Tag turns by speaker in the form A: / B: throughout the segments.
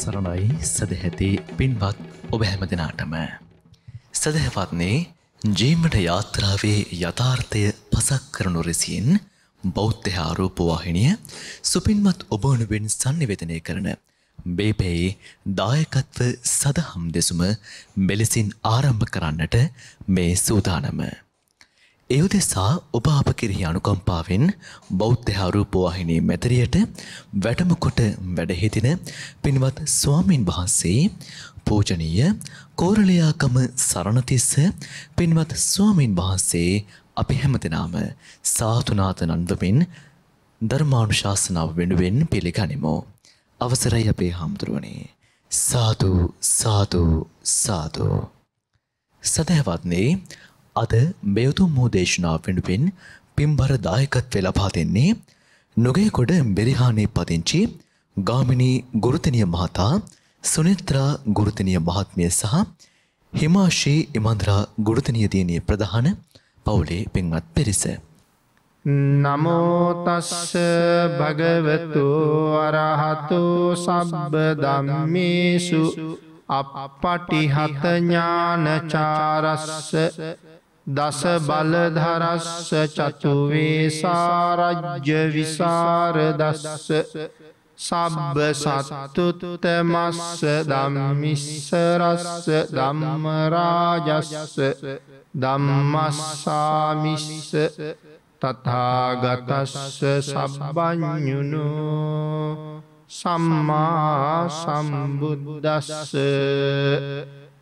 A: තෙරුවන් සරණයි සදහැති පින්වත් ඔබ හැම දෙනාටම. සදහැවත්නේ ජීමට යාත්‍රාවේ යථාර්ථය පසක් කරනු රෙසින් බෞද්ධ ආරූපවාහිනිය සුපින්මත් ඔබවනුවෙන් සන්නිවේදනය කරන බේපෙයි දායකත්ව සදහම් දෙසුම මෙලෙසින් ආරම්භ කරන්නට මේ සූදානම. එයුදෙසා ඔබ අප කිරහි අනුකම්පාවෙන් බෞද්ධහාරූපවාහිනී මැතරියට වැඩමකොට වැඩහිතින පින්වත් ස්වාමීන් වහන්සේ පූජනීය කෝරලයාකම සරණතිස්ස පින්වත් ස්වාමීන් වහන්සේ අපි හැමතිනාම සාතුනාතනන්වමින් ධර්මානුශාසනාව වෙනුවෙන් පිළිගනිමෝ. අවසරයි අපේ හාමුදුරුවනේ. සාතු සාතු සාතු. සදහවත්න්නේ අද මෙවතුම් වූ දේශනා පෙනුපෙන් පිම්බර දායකත්වය ලබා දෙන්නේ නොගේකොඩ බෙරිහානේ පදිංචි ගාමිණී ගුරුතනිය මහතා සුනිත්‍රා ගුරුතනිය මහත්මිය සහ හිමාශී ඉමන්ද්‍රා ගුරුතනිය දියණිය ප්‍රධාන පවුලේ පින්වත් පිරිස.
B: නමෝතස්ස භගවතු අරහතු සබ්බ ධම්මේසු අපපටිහත ඥානචාරස්ස දස බලධරස්ස චතුවේසාරජ්‍ය විසාරදස්ස සබ්බ සත්තුතුත මස්ස දම්මිස්සරස්ස දම්මරාජස්ස දම්මස්සාමිස්ස තතාගතස්ස සබ්බඥුණු සම්මා සම්බුද්දස්ස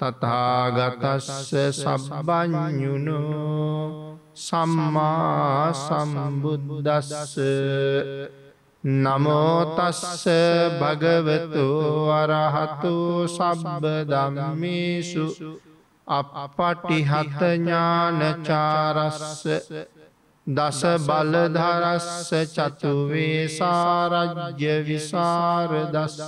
B: තතාගතස්ස සබබඥුණු සම්මා සම්බුද්දස්ස නමෝතස්ස භගවතු වරහතු සබ්බ දම්මිසු අප පටිහතඥානචාරස්ස දස බලධරස්ස චතුවේ සාරජ්‍ය විසාරදස්ස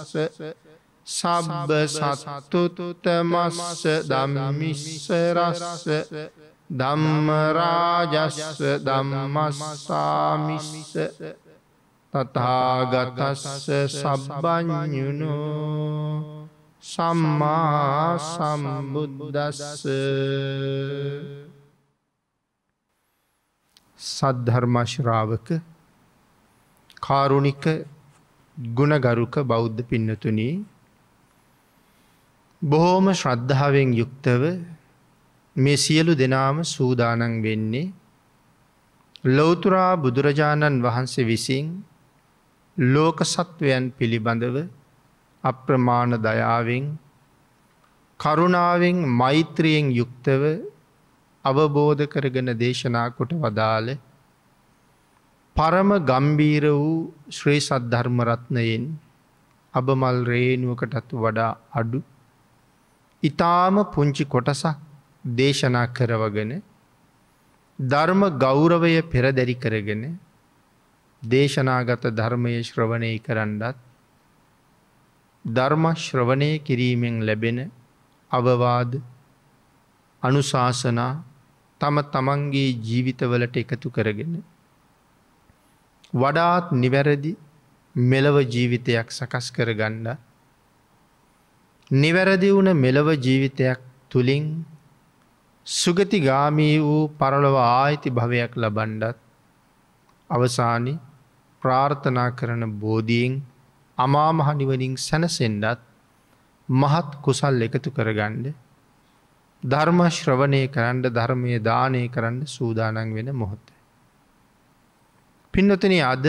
B: සබ්බ සත්තුතුතමස්ස දම්මිස්සරස්ස දම්මරාජස්ස දම්මස්සාමිස්ස තතාගතස්ස සබ්බඥුණු සම්මා සම්බුද්දස්ස සද්ධර්මශ්‍රාවක කාරුණික ගුණගරුක බෞද්ධ පින්නතුනී බොහෝම ශ්‍රද්ධාවෙන් යුක්තව මේ සියලු දෙනාම සූදානන් වෙන්නේ ලෝතුරා බුදුරජාණන් වහන්සේ විසින් ලෝක සත්වයන් පිළිබඳව අප්‍රමාණ දයාවෙන් කරුණාවෙන් මෛත්‍රියෙන් යුක්තව අවබෝධ කරගෙන දේශනා කොට වදාළ පරම ගම්බීර වූ ශ්‍රී සද්ධර්මරත්නයෙන් අබමල් රේනුවකටත් වඩා අඩු ඉතාම පුංචි කොටසක් දේශනා කරවගෙන ධර්ම ගෞරවය පෙරදැරි කරගෙන දේශනාගත ධර්මය ශ්‍රවණය කරන්නත් ධර්ම ශ්‍රවණය කිරීමෙන් ලැබෙන අවවාද අනුශාසනා තම තමන්ගේ ජීවිතවලට එකතු කරගෙන. වඩාත් නිවැරදි මෙලව ජීවිතයක් සකස් කරගන්නත් නිවැරදි වුණ මෙලොව ජීවිතයක් තුළින් සුගති ගාමී වූ පරලොව ආයිති භවයක් ලබන්ඩත් අවසානි ප්‍රාර්ථනා කරන බෝධීෙන් අමාමහනිවනින් සැනසෙන්ඩත් මහත් කුසල් එකතු කරගණ්ඩ ධර්මශ්‍රවනය කරන්න ධර්මය දානය කරන්න සූදානන් වෙන මොහොත. පින්නතන අද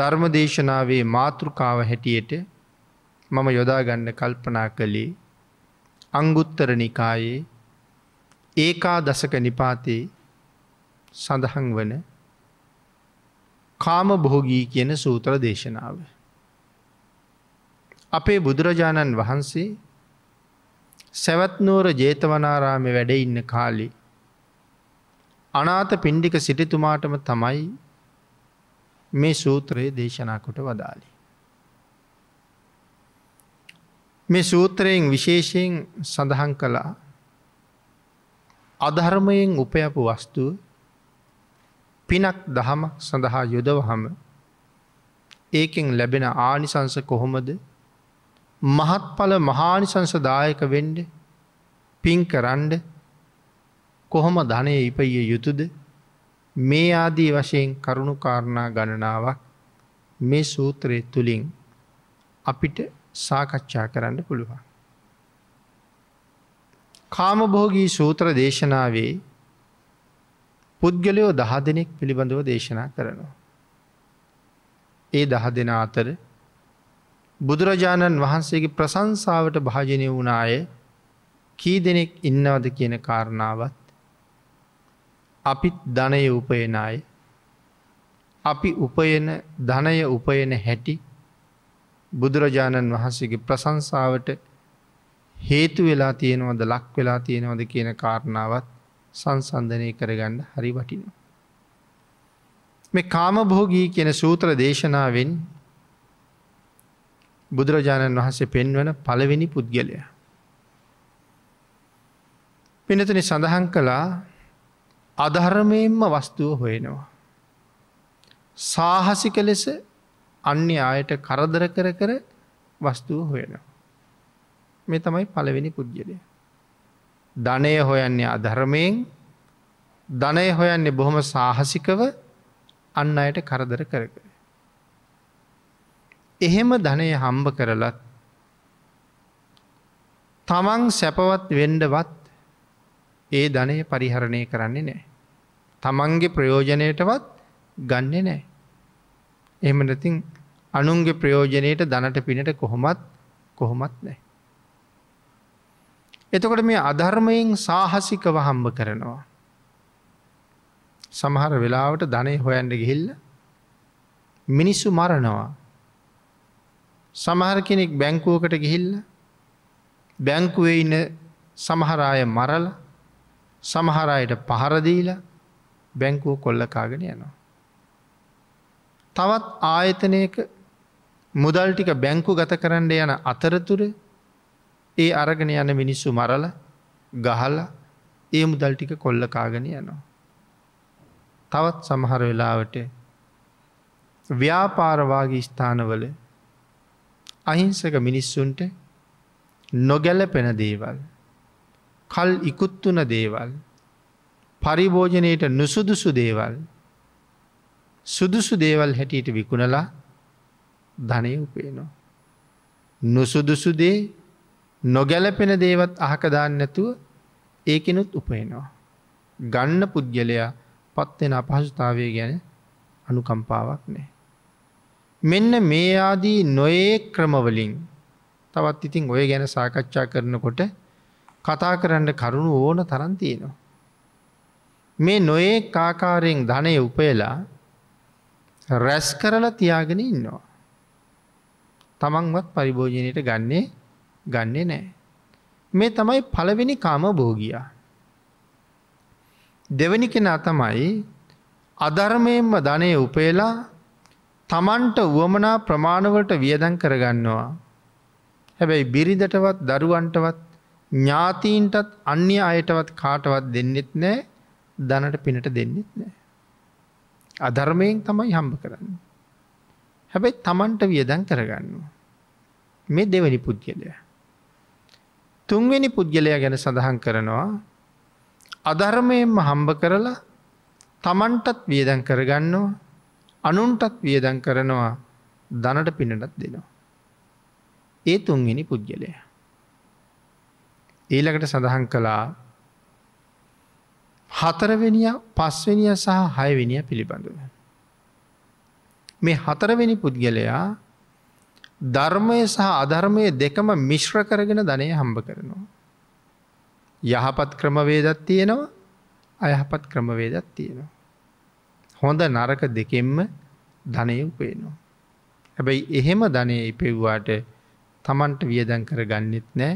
B: ධර්මදේශනාවේ මාතෘකාව හැටියට මම යොදාගන්න කල්පනා කළේ අංගුත්තර නිකායේ ඒකා දසක නිපාතයේ සඳහන් වන කාම බොහෝගී කියන සූත්‍ර දේශනාව. අපේ බුදුරජාණන් වහන්සේ සැවත්නෝර ජේතවනාරාමය වැඩ ඉන්න කාලි අනාත පින්ඩික සිටිතුමාටම තමයි මේ සූත්‍රයේ දේශනා කොට වදාලි. මේ සූත්‍රයෙන් විශේෂයෙන් සඳහන් කළා අධර්මයෙන් උපයපු වස්තුව පිනක් දහමක් සඳහා යොදවහම ඒකෙන් ලැබෙන ආනිසංස කොහොමද මහත්ඵල මහානිසංසදායක වෙන්ඩ පින් කරන්ඩ කොහොම ධනය ඉපයිය යුතුද මේ ආදී වශයෙන් කරුණු කාරණා ගණනාවක් මේ සූත්‍රය තුළින් අපිට සාකච්ඡා කරන්න පුළුවන්. කාමභෝගී සූත්‍ර දේශනාවේ පුද්ගලයෝ දහ දෙනෙක් පිළිබඳව දේශනා කරනවා. ඒ දහ දෙෙන අතර බුදුරජාණන් වහන්සේගේ ප්‍රසංසාාවට භාජනය වුණ අය කී දෙනෙක් ඉන්නවද කියන කාරණාවත් අපිත් ධනය උපයන අය අපි උපයන ධනය උපයන හැටි බුදුරජාණන් වහන්සේගේ ප්‍රසංසාවට හේතු වෙලා තියෙනවද ලක් වෙලා තියෙනවද කියන කාරණාවත් සංසන්ධනය කරගන්න හරි වටිනවා. මේ කාමභෝගී කියන සූත්‍ර දේශනාවෙන් බුදුරජාණන් වහන්සේ පෙන්වන පළවෙනි පුද්ගලය. පිනතුනි සඳහන් කළා අධර්මයෙන්ම වස්තුව හොයෙනවා. සාහසික ලෙස අන්‍ය අයට කරදර කර කර වස්තුව හොයනවා. මේ තමයි පළවෙනි පුද්ගලය. ධනය හොයන්නේ අධර්මයෙන් ධනය හොයන්නේ බොහොම සාහසිකව අන්න අයට කරදර කර කර. එහෙම ධනය හම්බ කරලත් තමන් සැපවත් වෙන්ඩවත් ඒ ධනය පරිහරණය කරන්නේ නෑ. තමන්ගේ ප්‍රයෝජනයටවත් ගන්නේ නෑ. එහෙම නැතින් අනුන්ගේ ප්‍රයෝජනයට දනට පිනට කොහොමත් කොහොමත් නෑ. එතකොට මේ අධර්මයෙන් සාහසිකව හම්බ කරනවා. සමහර වෙලාවට ධනය හොයන්ඩ ගිහිල්ල මිනිස්සු මරනවා. සමහර කෙනෙක් බැංකුවකට ගිහිල්ල බැංකුවේ ඉන්න සමහරාය මරල සමහරයට පහරදීල බැංකුව කොල්ලකාගෙන යනවා. තවත් ආයතනයක මුදල් ටික බැංකු ගත කරන්න යන අතරතුර ඒ අරගෙන යන මිනිස්සු මරල ගහල ඒ මුදල් ටික කොල්ලකාගෙන යනවා. තවත් සමහර වෙලාවට ව්‍යාපාරවාගේ ස්ථානවල අහිංසක මිනිස්සුන්ට නොගැලපෙන දේවල් කල් ඉකුත්තුන දේවල් පරිභෝජනයට නුසුදුසු දේවල් සුදුසු දේවල් හැටියට විකුණලා ධනය උපේනවා. නුසුදුසුදේ නොගැලපෙන දේවත් අහකදාන්න නැතුව ඒකෙනුත් උපේනවා. ගන්න පුද්ගලයා පත්වෙන අපහසුතාවය ගැන අනුකම්පාවක් නෑ. මෙන්න මේ ආදී නොයේ ක්‍රමවලින් තවත් ඉතින් ඔය ගැන සාකච්ඡා කරනකොට කතා කරන්න කරුණු ඕන තරන් තියෙනවා. මේ නොයේ කාකාරයෙන් ධනය උපයලා රැස් කරලා තියාගෙන ඉන්නවා. තමන්වත් පරිභෝජනයට ගන්නේ ගන්නේ නෑ. මේ තමයි පළවෙනි කාම භෝගියා. දෙවනි කෙනා තමයි අධර්මයෙන්ම ධනය උපේලා තමන්ට වුවමනා ප්‍රමාණවලට වියදන් කරගන්නවා. හැබැයි බිරිදටවත් දරුවන්ටවත් ඥාතීන්ටත් අන්‍ය අයටවත් කාටවත් දෙන්නෙත් නෑ දනට පිනට දෙන්නෙත් නෑ. අධර්මයෙන් තමයි හම්බ කරන්නේ. හැබැයි Tamanට වියදම් කරගන්නවා. මේ දෙවෙනි පුද්ගලයා. තුන්වෙනි පුද්ගලයා ගැන සඳහන් කරනවා අධර්මයෙන්ම හම්බ කරලා Tamanටත් වියදම් කරගන්නවා. අනුන්ටත් වියදම් කරනවා. ධනට පිනටත් දෙනවා. ඒ තුන්වෙනි පුද්ගලයා. ඊළඟට සඳහන් කළා හතරවෙනිය පස්වෙනිය සහ හයවෙනිය පිළිබඳව. මේ හතරවෙනි පුද්ගලයා ධර්මය සහ අධර්මය දෙකම මිශ්්‍ර කරගෙන ධනය හම්බ කරනවා. යහපත් ක්‍රමවේදත් තියෙනවා අයහපත් ක්‍රමවේදත් තියෙනවා. හොඳ නරක දෙකෙන්ම ධනය උපේනවා. හැබැයි එහෙම ධනය ඉපෙව්වාට තමන්ට වියදන් කර ගන්නෙත් නෑ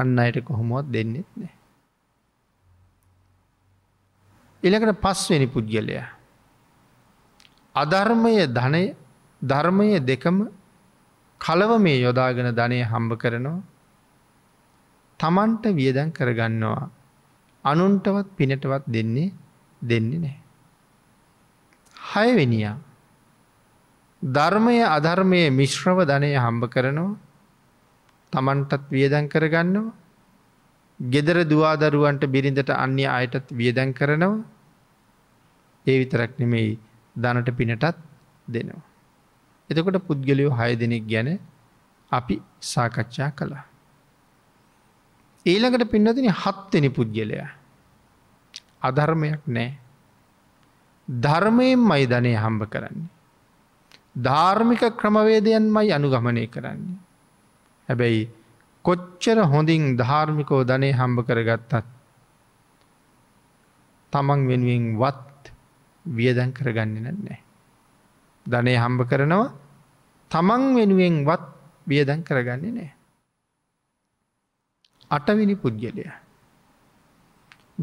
B: අන්න අයට කොහොමුවත් දෙන්නෙත් නෑ. එළකට පස්වෙනි පුද්ගලයා අධර්මය ධනය ධර්මය දෙකම කලව මේ යොදාගෙන ධනය හම්බ කරනවා තමන්ට වියදැන් කරගන්නවා අනුන්ටවත් පිනටවත් දෙන්නේ දෙන්නේ නෑ. හයවෙනියා ධර්මය අධර්මය මිශ්‍රව ධනය හම්බ කරනවා තමන්ටත් වියදැන් කරගන්නවා ගෙදර දවාදරුවන්ට බිරිඳට අන්‍ය අයටත් වියදැන් කරනවා ඒ විතරක් නෙමෙයි දනට පිනටත් දෙනවා. එතකොට පුද්ගලයෝ හය දෙනෙක් ගැන අපි සාකච්ඡා කළා. ඊළඟට පින්නතින හත්වෙනි පුද්ගලයා. අධර්මයක් නෑ. ධර්මයෙන් මයි ධනය හම්බ කරන්නේ. ධාර්මික ක්‍රමවේදයන් මයි අනුගමනය කරන්නේ. හැබැයි කොච්චර හොඳින් ධාර්මිකෝ ධනය හම්බ කරගත්තත් තමන් වෙනුවෙන් වත් වියදැන් කරගන්න නැහැ. ධනය හම්බ කරනවා තමන් වෙනුවෙන්වත් වියදැන් කරගන්නේ නෑ. අටවිනි පුද්ගලය.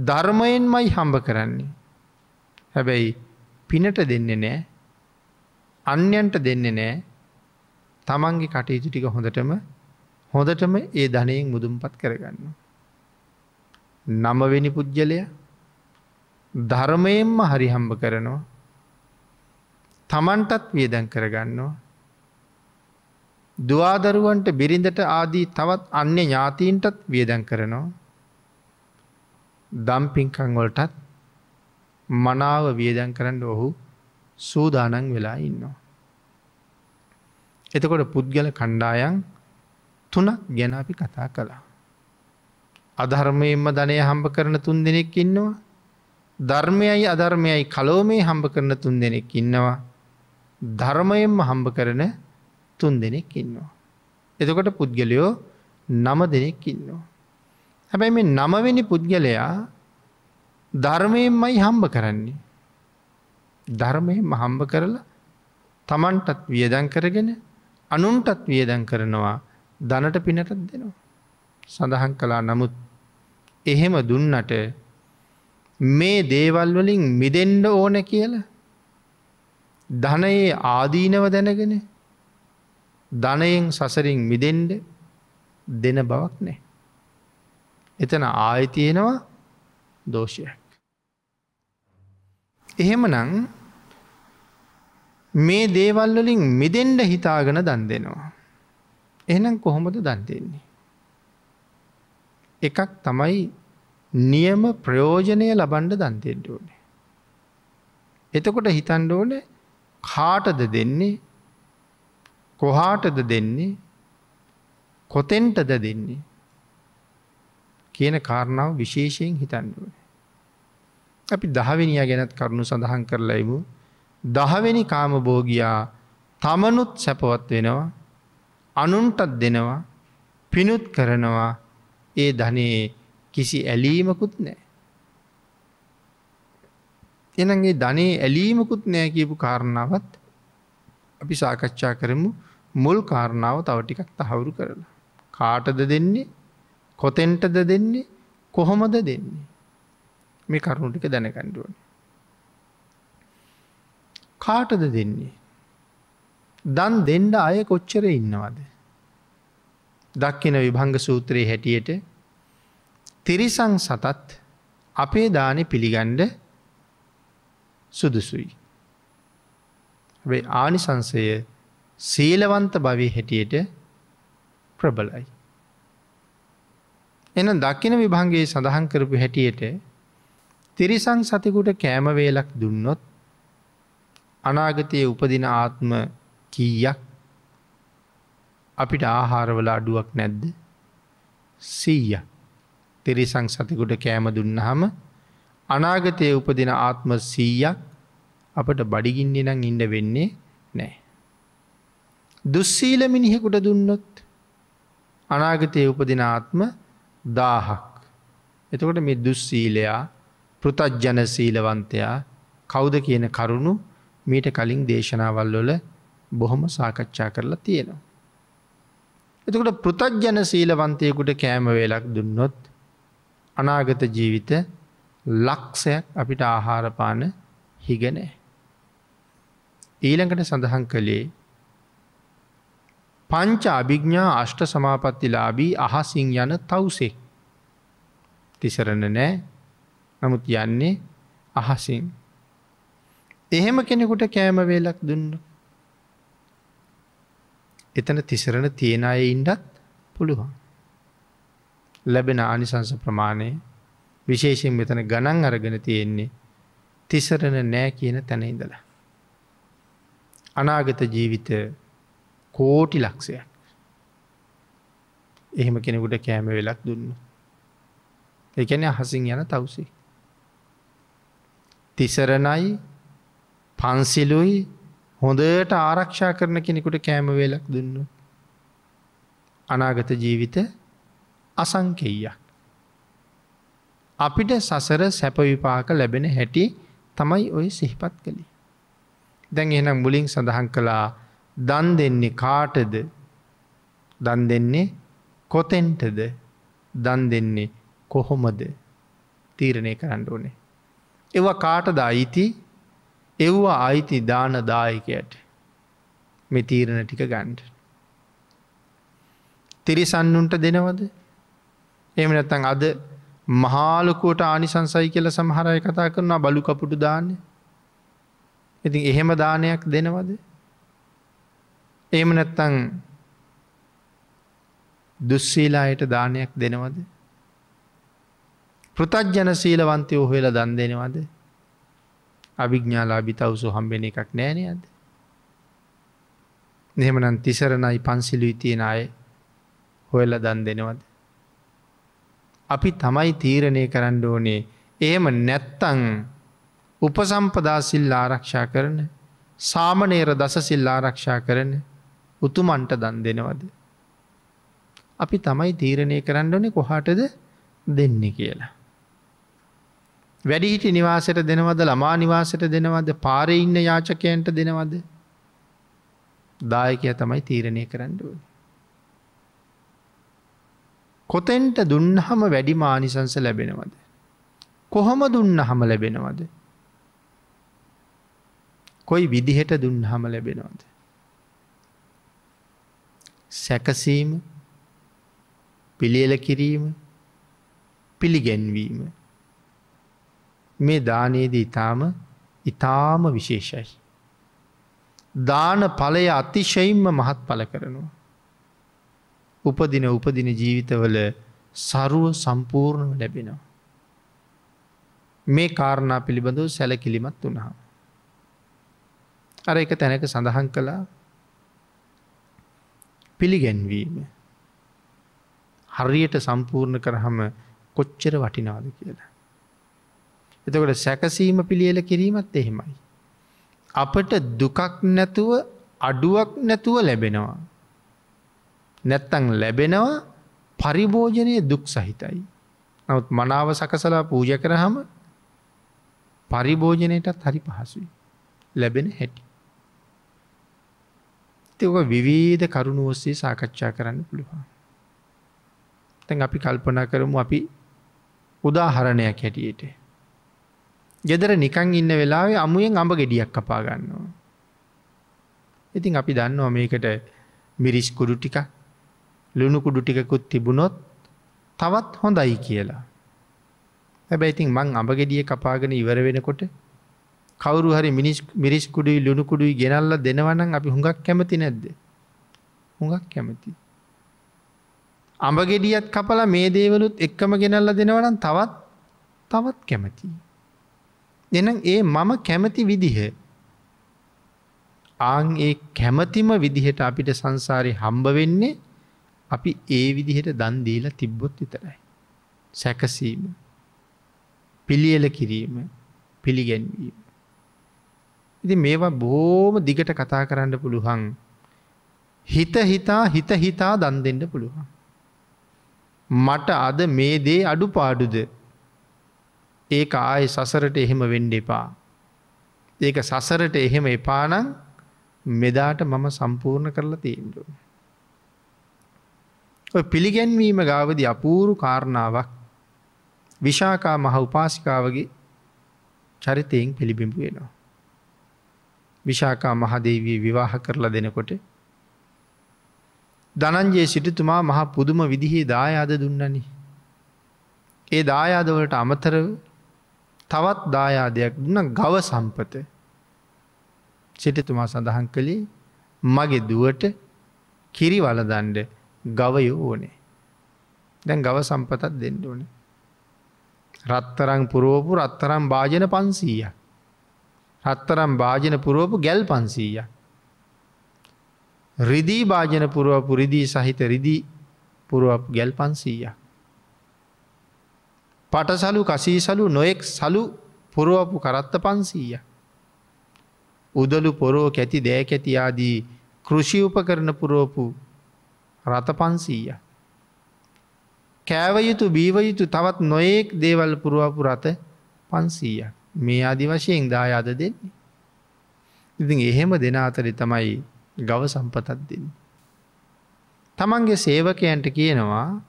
B: ධර්මයෙන් මයි හම්බ කරන්නේ. හැබැයි පිනට දෙන්නේ නෑ අන්‍යන්ට දෙන්නේ නෑ තමන්ගේ කටයුතු ටික හොඳටම හොඳටම ඒ ධනයෙන් මුදුම්පත් කරගන්න. නමවෙනි පුද්ගලයා ධර්මයෙන්ම හරිහම්බ කරනවා. තමන්ටත් වියදැන් කරගන්නවා. දවාදරුවන්ට බිරිඳට ආදී තවත් අන්න ඥාතීන්ටත් වියදැන් කරනවා. දම්පිංකංවලටත් මනාව වියදැන් කරන්න ඔහු සූදානන් වෙලා ඉන්නවා. එතකොට පුද්ගල කණ්ඩායන් තුනක් ගැන අපි කතා කළා. අධර්මයෙන්ම ධනය හම්බ කරන තුන් දෙනෙක් ඉන්නවා ධර්මයයි අධර්මයයි කලෝමේ හම්බ කරන තුන් දෙනෙක් ඉන්නවා. ධර්මයෙන්ම හම්බ කරන තුන් දෙනෙක් ඉන්නවා. එතකොට පුද්ගලයෝ නම දෙනෙක් ඉන්නවා. හැබැයි මේ නමවෙනි පුද්ගලයා ධර්මයෙන්මයි හම්බ කරන්නේ. ධර්මයෙන්ම හම්බ කරලා තමන්ටත් වියදන් කරගෙන අනුන්ටත් වියදන් කරනවා දනට පිනටත් දෙනවා. සඳහන් කලා නමුත් එහෙම දුන්නට මේ දේවල් වලින් මිදෙන්ඩ ඕන කියල ධනයේ ආදීනව දැනගෙන ධනයෙන් සසරින් මිදෙන්ඩ දෙන බවක් නෑ. එතන ආයතියෙනවා දෝෂයක්. එහෙම නං මේ දේවල්වලින් මිදෙන්ඩ හිතාගෙන දන් දෙනවා. එහනම් කොහොමද දන්දෙන්නේ. එකක් තමයි නියම ප්‍රයෝජනය ලබන්ඩ දන්තෙන්ට ඕනේ. එතකොට හිතන්ඩ ඕන කාටද දෙන්නේ කොහාටද දෙන්නේ කොතෙන්ටද දෙන්නේ කියන කාරණාව විශේෂයෙන් හිතන්ඩුවන. අපි දහවිනිිය ගැනත් කරුණු සඳහන් කරලයිමු දහවෙනි කාම බෝගයා තමනුත් සැපවත් වෙනවා අනුන්ටත් දෙනවා පිනුත් කරනවා ඒ ධනේ කිසි ඇලීමකුත් නෑ. එනගේ ධනේ ඇලීමකුත් නෑ කියපු කාරණාවත් අපි සාකච්ඡා කරමු මුල් කාරණාව තව ටිකක් තහවුරු කරලා. කාටද දෙන්නේ කොතෙන්ටද දෙන්නේ කොහොමද දෙන්නේ. මේ කරුණුටික දැනකණ්ඩුවන. කාටද දෙන්නේ. දන් දෙන්ඩ අය කොච්චර ඉන්නවද. දක්කින විභංග සූත්‍රයේ හැටියට තිරිසං සතත් අපේ දානෙ පිළිගණ්ඩ සුදුසුයි. ආනිසංසය සීලවන්ත භවය හැටියට ප්‍රබලයි. එන දක්කින විභංගේ සඳහන් කරපු හැටියට තිරිසං සතිකුට කෑමවේලක් දුන්නොත් අනාගතයේ උපදින ආත්ම කීයක් අපිට ආහාරවල අඩුවක් නැද්ද සීයක්. තිරිසං සතිකුට කෑම දුන්නහම අනාගතය උපදින ආත්ම සීයක් අපට බඩිගින්නේ නම් ඉන්න වෙන්නේ නෑ. දුස්සීල මිනිහෙකුට දුන්නොත් අනාගතය උපදින ආත්ම දාහක්. එතකොට මේ දුස්සීලයා පෘතජ්ජන සීලවන්තයා කෞුද කියන කරුණු මීට කලින් දේශනාවල්ලොල බොහොම සාකච්ඡා කරලා තියෙනවා. එතකොට පෘතජ්ජන සීලවන්තයකුට කෑම වෙලක් දුන්නොත් අනාගත ජීවිත ලක්ෂයක් අපිට ආහාරපාන හිගනෑ. ඊළඟට සඳහන් කළේ පංච අභිග්ඥා අෂ්ට සමාපත්තිලාබී අහසිං යන තවසෙක් තිසරණ නෑ නමුත් යන්නේ අහසින්. එහෙම කෙනෙකුට කෑම වේලක් දුන්න. එතන තිසරණ තියෙන අය ඉන්ඩත් පුළුවන්. ලැබෙන ආනිසංස ප්‍රමාණය විශේෂෙන් මෙතන ගණන් අරගෙන තියෙන්නේ තිසරණ නෑ කියන තැන ඉඳලා. අනාගත ජීවිත කෝටි ලක්ෂයක්. එහෙම කෙනෙකුට කෑම වෙලක් දුන්න. එකන හසින් යන තවසේ. තිසරණයි පන්සිලුයි හොඳට ආරක්ෂා කරන කෙනෙකුට කෑම වෙලක් දුන්නු. අනාගත ජීවිත අසංකෙයියක්. අපිට සසර සැපවිපාක ලැබෙන හැටි තමයි ඔය සිහිපත් කළේ. දැන් එහනම් මුලින් සඳහන් කළා දන් දෙන්නේ කාටද දන් දෙන්නේ කොතෙන්ටද දන් දෙන්නේ කොහොමද තීරණය කරන්න ඕනේ. එවා කාටද අයිති එව්වා අයිති දානදායකයට මේ තීරණ ටික ගණ්ඩ. තිරිසන්නුන්ට දෙනවද එම නැත්තන් අද මහාලකෝට ආනිසංසයි කියල සමහරය කතා කරනවා බලු කපුටු දාන්න. ඉතින් එහෙම දානයක් දෙනවද. එම නැත්තං දුස්සීලායට දානයක් දෙනවද. පෘතජ්ජන සීලවන්තය ඔහවෙල දන් දෙනවද. අභිග්ඥාලා බිතවසු හම්බෙන එකක් නෑනයද. එහෙමනන් තිසරණයි පන්සිලුයි තියෙන අය හොයල දන් දෙනවද. අපි තමයි තීරණය කරන්න ඕනේ. එහෙම නැත්තං උපසම්පදාසිල් ආරක්ෂා කරන සාමනේර දසසිල් ආරක්ෂා කරන උතුමන්ට දන් දෙනවද. අපි තමයි තීරණය කරන්න ඕනේ කොහටද දෙන්න කියලා. වැඩිහිටි නිවාසට දෙනවද ළමා නිවාසට දෙනවද පාරඉන්න යාචකයන්ට දෙනවද දායකය තමයි තීරණය කරන්න ඕනේ. කොතෙන්ට දුන්නහම වැඩි මානිසංස ලැබෙනවද. කොහොම දුන්නහම ලැබෙනවද. කොයි විදිහට දුන්නහම ලැබෙනවද. සැකසීම පිළියල කිරීම පිළිගැන්වීම මේ දානයේද ඉතාම ඉතාම විශේෂයි. දාන පලය අතිශයින්ම මහත් පල කරනවා. උපදින උපදින ජීවිතවල සරුව සම්පූර්ණව ලැබෙනවා. මේ කාරණා පිළිබඳව සැලකිලිමත් වුණහා. අර එක තැනක සඳහන් කළා පිළිගැන්වීම. හරියට සම්පූර්ණ කරහම කොච්චර වටිනාද කියලා. එතකොට සැකසීම පිළියල කිරීමත් එහෙමයි. අපට දුකක් නැතුව අඩුවක් නැතුව ලැබෙනවා. නැත්තං ලැබෙනවා පරිභෝජනය දුක් සහිතයි. නවත් මනාව සකසලා පූජ කරහම පරිභෝජනයටත් හරි පහසුයි. ලැබෙන හැටි. තක විවීධ කරුණු ඔස්සේ සාකච්ඡා කරන්න පුළුවන්. තැන් අපි කල්පනා කරමු අපි උදාහරණයක් හැටියට. ගෙදර නිකං ඉන්න වෙලාවේ අමුයෙන් අඹ ගෙඩියක් කපා ගන්නවා. ඉතින් අපි දන්නවා මේකට මිරිස්කුඩු ටිකක් ලුණුකුඩු ටිකකුත් තිබුණොත් තවත් හොඳයි කියලා. හැබැයිතින් මං අඹගෙඩිය කපාගෙන ඉවර වෙනකොට කවරු හරි මිරිස්කුඩුයි ලුණුකුඩුයි ගෙනල්ල දෙනවනම් අපි හුඟක් කැමති නැද්ද. හුඟක් කැමති. අඹගෙඩියත් කපලා මේ දේවලුත් එක්කම ගෙනල්ල දෙනවනම් තවත් තවත් කැමති. එනම් ඒ මම කැමති විදිහ. ආං ඒ කැමතිම විදිහට අපිට සංසාරය හම්බ වෙන්නේ අපි ඒ විදිහට දන් දීලා තිබ්බොත් විතරයි. සැකසීම පිළියල කිරීම පිළිගැන්වීම. ඉති මේවා බෝම දිගට කතා කරන්න පුළුවන් හිත හිතා හිත හිතා දන් දෙෙන්ඩ පුළුවන්. මට අද මේ දේ අඩු පාඩුද ඒක ආය සසරට එහෙම වෙන්ඩ එපා. ඒක සසරට එහෙම එපානං මෙදාට මම සම්පූර්ණ කරලා තීන්දුව. පිළිගැන්වීම ගාවද අපූරු කාරණාවක් විශාකා මහ උපාසිකාවගේ චරිතයෙන් පිළිබිඹු වෙනවා. විශාකා මහදේවී විවාහ කරලා දෙනකොට දනන්ජයේ සිටිතුමා මහ පුදුම විදිහේ දායාද දුන්නනි. ඒ දායාදවලට අමතරව තවත් දායාදයක් දුන්න ගව සම්පත සිටිතුමා සඳහන් කළේ මගේ දුවට කිරි වලදන්ඩ ගවයෝ ඕනේ. දැන් ගව සම්පතත් දෙන්න ඕනේ. රත්තරං පුරෝපු රත්තරම් භාජන පන්සීය. රත්තරම් භාජන පුරෝපු ගැල් පන්සීය. රිදී භාජන පුරුවපු රිදී සහිත රිදී පුරුවපු ගැල් පන්සීය. පටසලු කසීසලු නොයෙක් සලු පුරුවපු කරත්ත පන්සීය. උදලු පොරෝ කැති දෑ කැති ආදී කෘෂි උපකරන පුරුවපු රථ පන්සීය. කෑවයුතු බීවයුතු තවත් නොයෙක් දේවල් පුරුවපු රථ පන්සීය. මේ අදි වශයෙන් දායාද දෙන්නේ. ඉතින් එහෙම දෙන අතරි තමයි ගව සම්පතත් දෙන්න. තමන්ගේ සේවකයන්ට කියනවා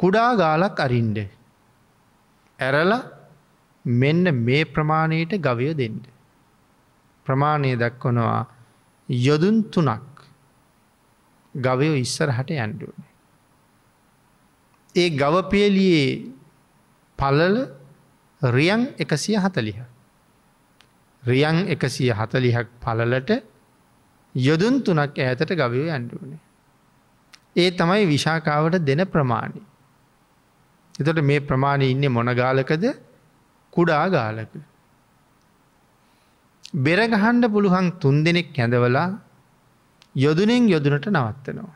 B: කුඩා ගාලක් අරින්ඩ. ඇරල මෙන්න මේ ප්‍රමාණයට ගවය දෙන්න. ප්‍රමාණය දක්වනවා යොදුන් තුනක් ගවයෝ ඉස්සරහට යන්ඩුවන. ඒ ගවපියලියේ පලල රියන් එකසිය හතලිහ. රියන් එකසිය හතලිහක් පලලට යොදුන් තුනක් ඇතට ගවයෝ යන්ඩුවනේ. ඒ තමයි විශාකාවට දෙන ප්‍රමාණි. එතට මේ ප්‍රමාණය ඉන්නේ මොනගාලකද කුඩා ගාලක. බෙරගහන්ඩ පුළුහන් තුන් දෙනෙක් හැඳවලා යොදුනෙන් යොදුනට නවත්තනවා.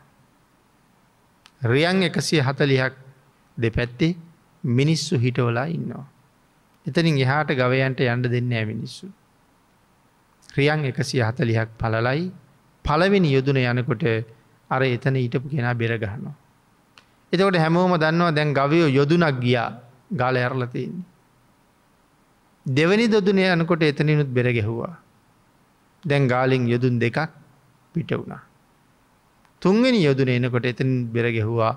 B: රියන් එකසිය හතලිහක් දෙපැත්තේ මිනිස්සු හිටවලා ඉන්නවා. එතනින් එහාට ගවයන්ට යන්න දෙන්න ඇ මිනිස්සු. ක්‍රියන් එකසිය හතලිහක් පලලයි පළවෙනි යොදුන යනකොට අර එතන ඊටපු කෙනා බෙරගහනවා. එතකොට හැමෝම දන්නවා දැන් ගවයෝ යොදුනක් ගියා ගාල ඇරලතියන්නේ. දෙවැනි දොදුනය යනකොට එතනිනුත් බෙරගෙහුවා. දැන් ගාලින් යොදුන් දෙකක් පිට වුණා. තුන්වෙනි යොදුන එනකොට එතනින් බෙර ගැහුවා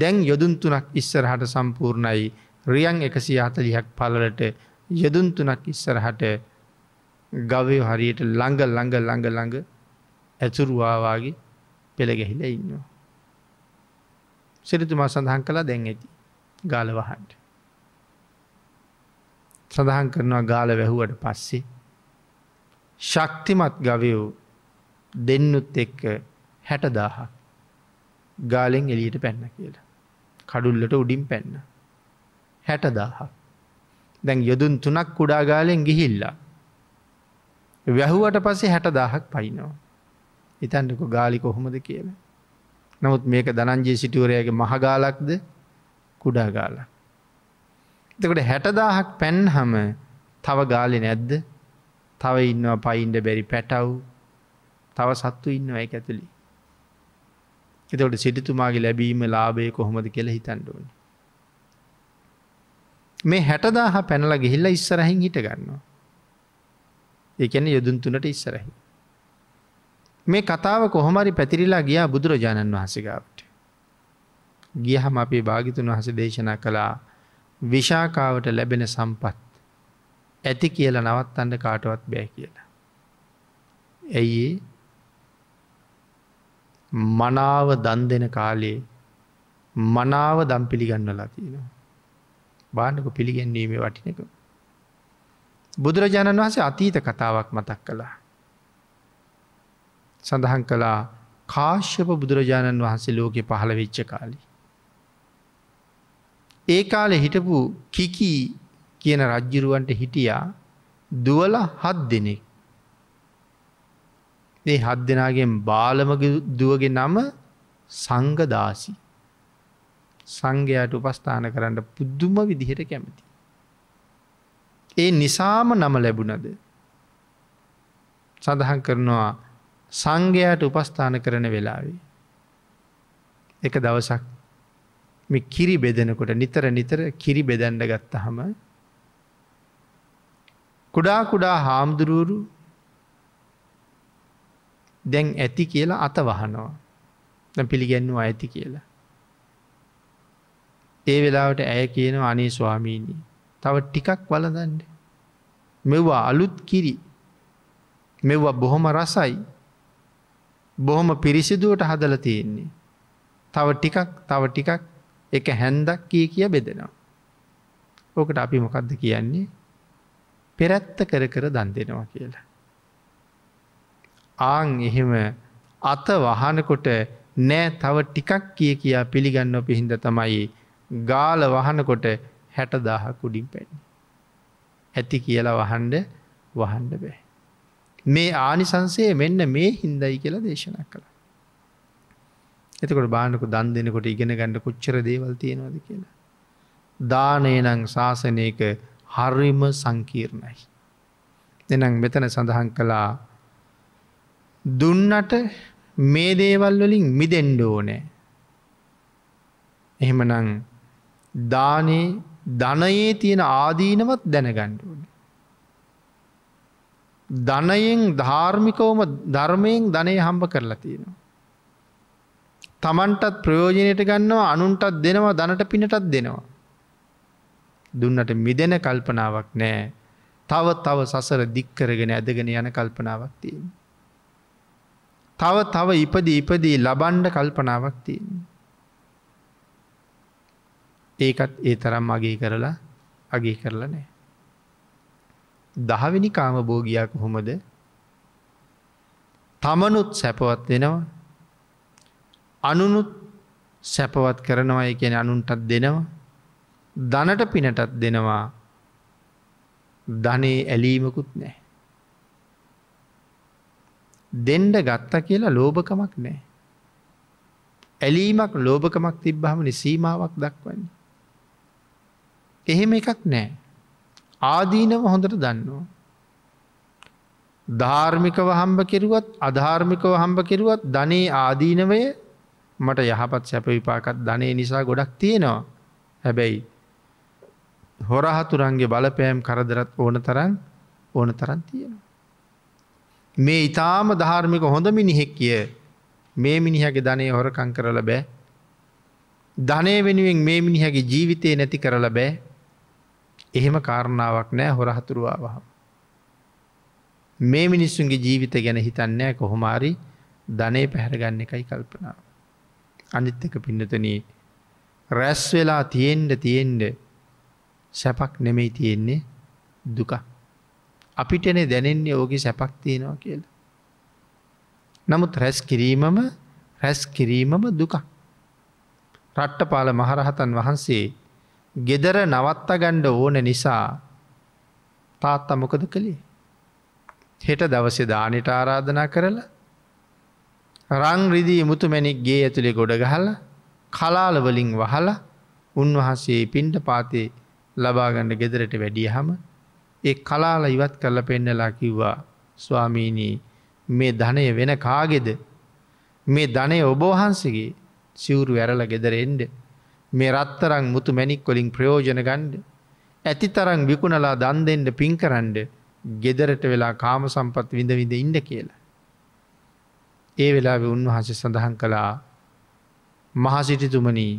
B: දැන් යොදුන් තුනක් ඉස්සරහට සම්පූර්ණයි රියන් එකසි අතලිහක් පලලට යොදුන් තුනක් ඉස්සරහට ගවය හරියට ළඟ ළඟ ළඟ ළඟ ඇතුරුවාවාගේ පෙළගැහිල ඉන්නවා. සිරිතුමා සඳහන් කලා දැන් ඇති ගාලවහන්ට. සඳහන් කරනවා ගාල වැැහුවට පස්සේ ශක්තිමත් ගවයෝ දෙන්නුත් එක්ක හැටදාහ ගාලෙන් එලියට පැන්න කියලා. කඩුල්ලට උඩින් පැන්න. හැටදාහ. දැන් යොදුන් තුනක් කුඩා ගාලෙන් ගිහිල්ලා. වැැහුවට පසේ හැටදාහක් පයිනවා. ඉතන්නක ගාලි කොහොමද කියල. නමුත් මේක දනංජී සිටුවරයගේ මහගාලක්ද කුඩාගාල. එතකට හැටදාහක් පැන්හම තව ගාලි නැද්ද තව ඉන්නවා පයින්ඩ බැරි පැටව් තව සත්තු ඉන්න ඇයි ඇතුළි එතවට සිටිතුමාගේ ලැබීම ලාබය කොහොමද කෙළ හිතන්ඩුවන් මේ හැටදාහ පැනල ගිහිල්ල ඉස්සරහින් හිට ගන්නවා ඒකැන යොදුන් තුනට ඉස්සරහි මේ කතාව කොහොමරි පැතිරිලා ගියා බුදුරජාණන් වහසගාවට ගියහම අපේ භාගිතුන් වහස දේශනා කළා විශාකාවට ලැබෙන සම්පත් ඇති කියලා නවත් අන්න කාටවත් බෑ කියලා. ඇයි මනාව දන් දෙන කාලේ මනාව දම් පිළිගන්නලා තියෙනවා. බාණ්ඩක පිළිගැන්වීමේ වටිනක. බුදුරජාණන් වහසේ අතීත කතාවක් මතක් කළා. සඳහන් කළා කාශ්‍යප බුදුරජාණන් වහන්සේ ලෝකෙ පහළ වෙච්ච කාලි. ඒ කාලෙ හිටපු කිකී කියන රජ්ජිරුවන්ට හිටියා දුවල හත් දෙනෙක්. ඒ හත් දෙනාගෙන් බාලමග දුවගේ නම සංගදාසි. සංඝයාට උපස්ථාන කරන්න පුද්දුම විදිහට කැමති. ඒ නිසාම නම ලැබුණද. සඳහන් කරනවා සංඝයාට උපස්ථාන කරන වෙලාවේ. එක දවසක් මේ කිරි බෙදෙනකොට නිතර නිතර කිරි බෙදැන්ඩ ගත්ත හම කුඩා කුඩා හාමුදුරුවරු දැන් ඇති කියලා අත වහනවා පිළිගැන්නවා ඇති කියලා. ඒ වෙලාවට ඇය කියනව අනේ ස්වාමීණී තව ටිකක් වලදන්ඩ. මෙවා අලුත් කිරි මෙවා බොහොම රසයි බොහොම පිරිසිදුවට හදල තියෙන්නේ. තව ටිකක් තව ටිකක් එක හැන්දක් කිය කිය බෙදෙනවා. ඕකට අපි මොකක්ද කියන්නේ පෙරැත්ත කර කර දන් දෙනවා කියලා. ආං එහෙම අත වහනකොට නෑ තව ටිකක් කිය කියා පිළිගන්න පිහින්ද තමයි ගාල වහනකොට හැටදාහ කුඩින් පැණි. ඇති කියලා වහන්ඩ වහන්ඩ බෑ. මේ ආනිසන්සේ මෙන්න මේ හින්දයි කියලා දේශනා කළ. එතකොට බානකු දන් දෙනකොට ඉගෙන ගණඩ කොච්චර දේවල් තියෙනවද කියලා. දානයනං ශාසනයක හරිම සංකීර්ණයි. එනම් මෙතන සඳහන් කලා දුන්නට මේ දේවල් වලින් මිදෙන්ඩ ඕනෑ. එහෙමනං දානේ ධනයේ තියෙන ආදීනවත් දැනගණ්ඩුවන. ධනයෙන් ධාර්මිකවම ධර්මයෙන් ධනය හම්බ කරලා තියෙනවා. තමන්ටත් ප්‍රයෝජනයට ගන්නවා අනුන්ටත් දෙනවා දනට පිනටත් දෙනවා. දුන්නට මිදෙන කල්පනාවක් නෑ තව තව සසර දික්කරගෙන ඇදගෙන යන කල්පනාවක් තියීම. තව තව ඉපදී ඉපදී ලබන්ඩ කල්පනාවක් තියෙන. ඒකත් ඒ තරම් අගේ කරලා අගේ කරලා නෑ. දහවිනි කාම බෝගයක් හොමද තමනුත් සැපවත් වෙනවා අනුනුත් සැපවත් කරනවා එකෙන අනුන්ටත් දෙනවා දනට පිනටත් දෙනවා ධනේ ඇලීමකුත් නෑ. දෙන්ඩ ගත්ත කියලා ලෝභකමක් නෑ. ඇලීමක් ලෝභකමක් තිබ්බහමනි සීමාවක් දක්වන්නේ. එහෙම එකක් නෑ. ආදීනව හොඳට දන්නවා. ධාර්මිකව හම්බ කෙරුවත් අධාර්මිකව හම්බ කෙරුවත් ධනේ ආදීනවය මට යහපත් සැප විපාකත් ධනේ නිසා ගොඩක් තියෙනවා හැබැයි. හොරහතුරන්ගේ බලපෑම් කරදරත් ඕන තරන් ඕන තරන් තියෙනවා. මේ ඉතාම ධාර්මික හොඳ මිනිහෙක් කිය මේ මිනිහගේ ධනය හොරකං කරල බෑ. ධනය වෙනුවෙන් මේ මිනිහගේ ජීවිතය නැති කරල බෑ එහෙම කාරණාවක් නෑ හොරහතුරුවාවහ. මේ මිනිස්සුන්ගේ ජීවිත ගැන හිතන්නෑ කොහොමාරි ධනය පැහැරගන්න එකයි කල්පනාව. අනිත්තක පින්නතනී රැස් වෙලා තියෙන්ඩ තියෙන්ඩ සැපක් නෙමෙයි තියෙන්නේ දුකක්. අපිටනේ දැනෙන්නේ ඕගේ සැපක් තියෙනවා කියලා. නමුත් රැස් කිරීමම රැස් කිරීමම දුක. රට්ටපාල මහරහතන් වහන්සේ ගෙදර නවත්ත ගණ්ඩ ඕන නිසා තාත් අමොකද කළේ. හෙට දවසේ දානට ආරාධනා කරලා රංරිදිී මුතුමැනික් ගේ ඇතුළේ ගොඩ ගහල කලාලවලින් වහල උන්වහන්සේ පින්ඩ පාතේ ලබාගණ්ඩ ගෙදරට වැඩිය හම ඒ කලාල ඉවත් කරල පෙන්නලා කිව්වා ස්වාමීනී මේ ධනය වෙන කාගෙද මේ ධනය ඔබෝහන්සගේ සිවුරු වැරල ගෙදරෙන්ඩ මේ රත්තරං මුතු මැනික් කොලින් ප්‍රයෝජන ගණ්ඩ ඇති තරං විකුණලා දන් දෙෙන්ට පින් කරන්ඩ ගෙදරට වෙලා කාම සම්පත් විඳවිඳ ඉන්ඩ කියලා. ඒ වෙලා උන්වහන්සේ සඳහන් කළා මහසිටිතුමනී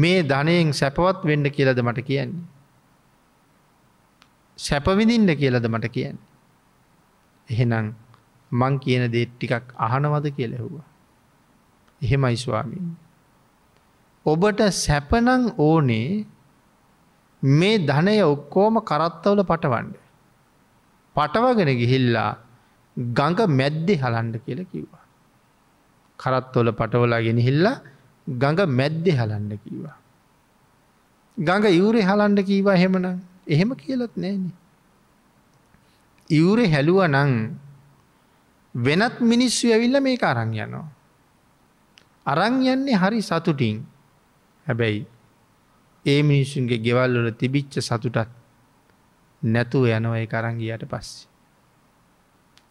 B: මේ ධනයෙන් සැපවත් වෙන්ඩ කියලද මට කියන්නේ. සැපවිඳින්ට කියලද මට කියන්න. එහෙනම් මං කියන දේ ටිකක් අහනවද කියලෙහුවා. එහෙමයි ස්වාමීන්. ඔබට සැපනං ඕනේ මේ ධනය ඔක්කෝම කරත්තවල පටවන්ඩ. පටවගෙන ගිහිල්ලා ගඟ මැද්දෙ හලන්ඩ කියල කිව්වා. කරත්තොල පටවලා ගෙනහිල්ලා ගඟ මැද්දෙ හලන්ඩ කීවා. ගඟ ඉවරේ හලන්ඩ කීවා හෙමනම් එහෙම කියලත් නෑනේ. ඉවුරේ හැලුව නං වෙනත් මිනිස්සු ඇවිල්ල මේක අරං යනවා. අරං යන්නේ හරි සතුටින් හැබැයි ඒ මිනිස්සුන්ගේ ගෙවල්වල තිබිච්ච සතුටත් නැතුව යනව ඒ කරංගියට පස්සේ.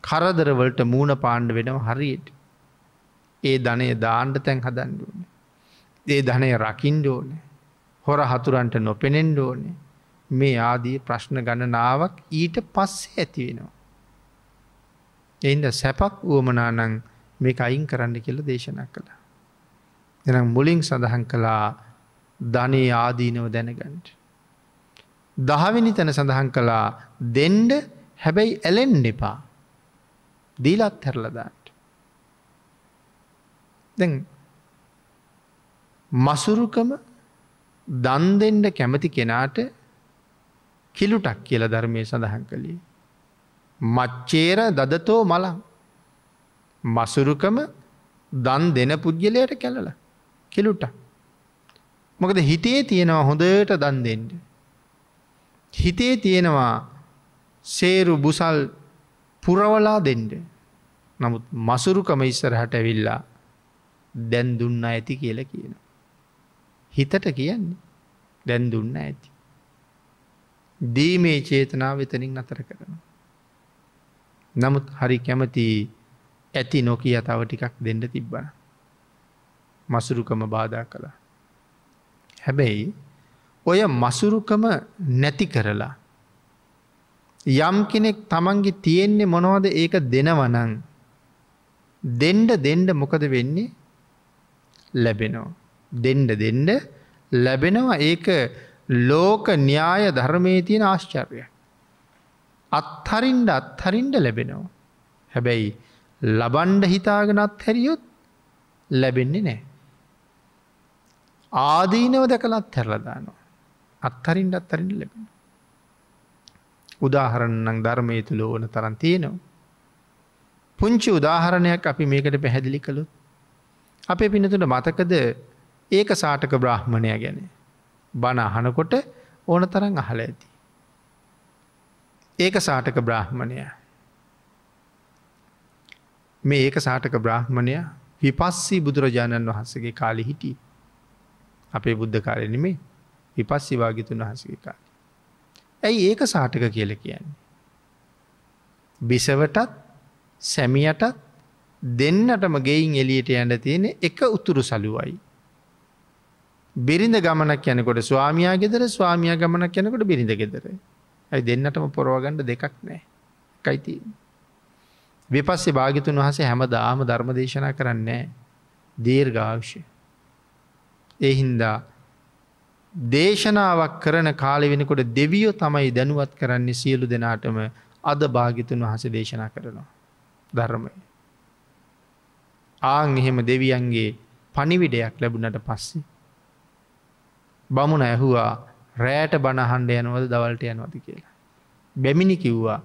B: කරදරවලට මූුණ පාණ්ඩ වෙනව හරියට. ඒ ධනය දාණ්ඩ තැන් හදන්ඩුවන. ඒ ධනය රකිින්ඩෝන හොර හතුරන්ට නොපෙනෙන්ඩෝනේ මේ ආදී ප්‍රශ්න ගණනාවක් ඊට පස්සේ ඇති වෙනවා. එයින්ද සැපක් වුවමනානං මේ අයින් කරන්න කියල දේශනා කළ. එනම් මුලින් සඳහන් කළා ධනේ ආදීනව දැනගන්ට. දහවිනි තැන සඳහන් කළා දෙන්ඩ හැබැයි ඇලෙන් එපා දීලත් හැරලදාට. දැන් මසුරුකම දන් දෙෙන්ඩ කැමති කෙනාට කිලුටක් කියල ධර්මය සඳහන් කළේ. මච්චේර දදතෝ මල මසුරුකම දන් දෙන පුද්ගලයට කැලල කෙලුට. මොකද හිතේ තියෙනවා හොඳට දන් දෙෙන්ට. හිතේ තියෙනවා සේරු බුසල් පුරවලා දෙෙන්ට. නමුත් මසුරුකම ඉස්සරහට ඇවිල්ලා දැන් දුන්න ඇති කියලා කියන. හිතට කියන්නේ දැන් දුන්න ඇති. දීමේ චේතනාව එතනින් අතර කරන. නමුත් හරි කැමති ඇති නොකී අතාව ටිකක් දෙන්න තිබ්බන. මසුරුකම බාධා කළා. හැබැයි ඔය මසුරුකම නැති කරලා. යම් කෙනෙක් තමන්ගේ තියෙන්නේ මොනවද ඒක දෙනවනං. දෙන්ඩ දෙන්ඩ මොකද වෙන්නේ ලැබෙනෝ. දෙන්ඩ දෙන්ඩ ලැබෙනවා ඒක ලෝක න්‍යාය ධර්මයේ තියෙන ආශ්චර්ය. අත්හරින්ට අත්හරින්ට ලැබෙනවා. හැබැයි ලබන්ඩ හිතාගෙන අත්හැරියොත් ලැබෙන්නේ නෑ. ආදීනව දැකලත් හැරලදානවා. අත්හරින්ට අත්තරින් ලැබෙන. උදාහරණනම් ධර්මය තුළ ඕන තරන් තියෙනවා. පුංචි උදාහරණයක් අපි මේකට පැහැදිලි කළු. අපේ පිනතුට මතකද ඒක සාටක බ්‍රහ්මණය ගැනේ. බණ අහනකොට ඕන තරන් අහල ඇති. ඒක සාටක බ්‍රාහ්මණය. මේ ඒක සාටක බ්‍රාහ්මණය විපස්සී බුදුරජාණන් වහන්සගේ කාලි හිටි. අපේ බුද්ධ කාලනෙමේ විපස්සි වාගිතුන් වහන්සගේ කාලි. ඇයි ඒක සාටක කියල කියන්නේ. බිසවටත් සැමියටත් දෙන්නටම ගෙයින් එලියට ඇන්න තියෙන එක උතුරු සලුවයි. බිරිඳ ගමනක් යනකොට ස්වාමයා ගෙදර ස්වාමිය ගමනක් යනකොට බිරිඳ ගෙදර. ඇයි දෙන්නටම පොරවගණ්ඩ දෙකක් නෑ. කයිති. විපස්සේ භාගිතුන් වහසේ හැම දාම ධර්ම දේශනා කරන්නේ දීර්ඝාවශ්‍ය. එහින්දා දේශනාවක් කරන කාලෙ වෙනකොට දෙවියෝ තමයි දැනුවත් කරන්නේ සියලු දෙනාටම අද භාගිතුන් වහස දේශනා කරනවා. ධර්මය. ආං එහෙම දෙවියන්ගේ පනිවිඩයක් ලැබුණට පස්සේ බමුණ ඇහුවා රෑට බණහන්ඩ යනවද දවල්ට යනවද කියලා. බැමිණි කිව්වා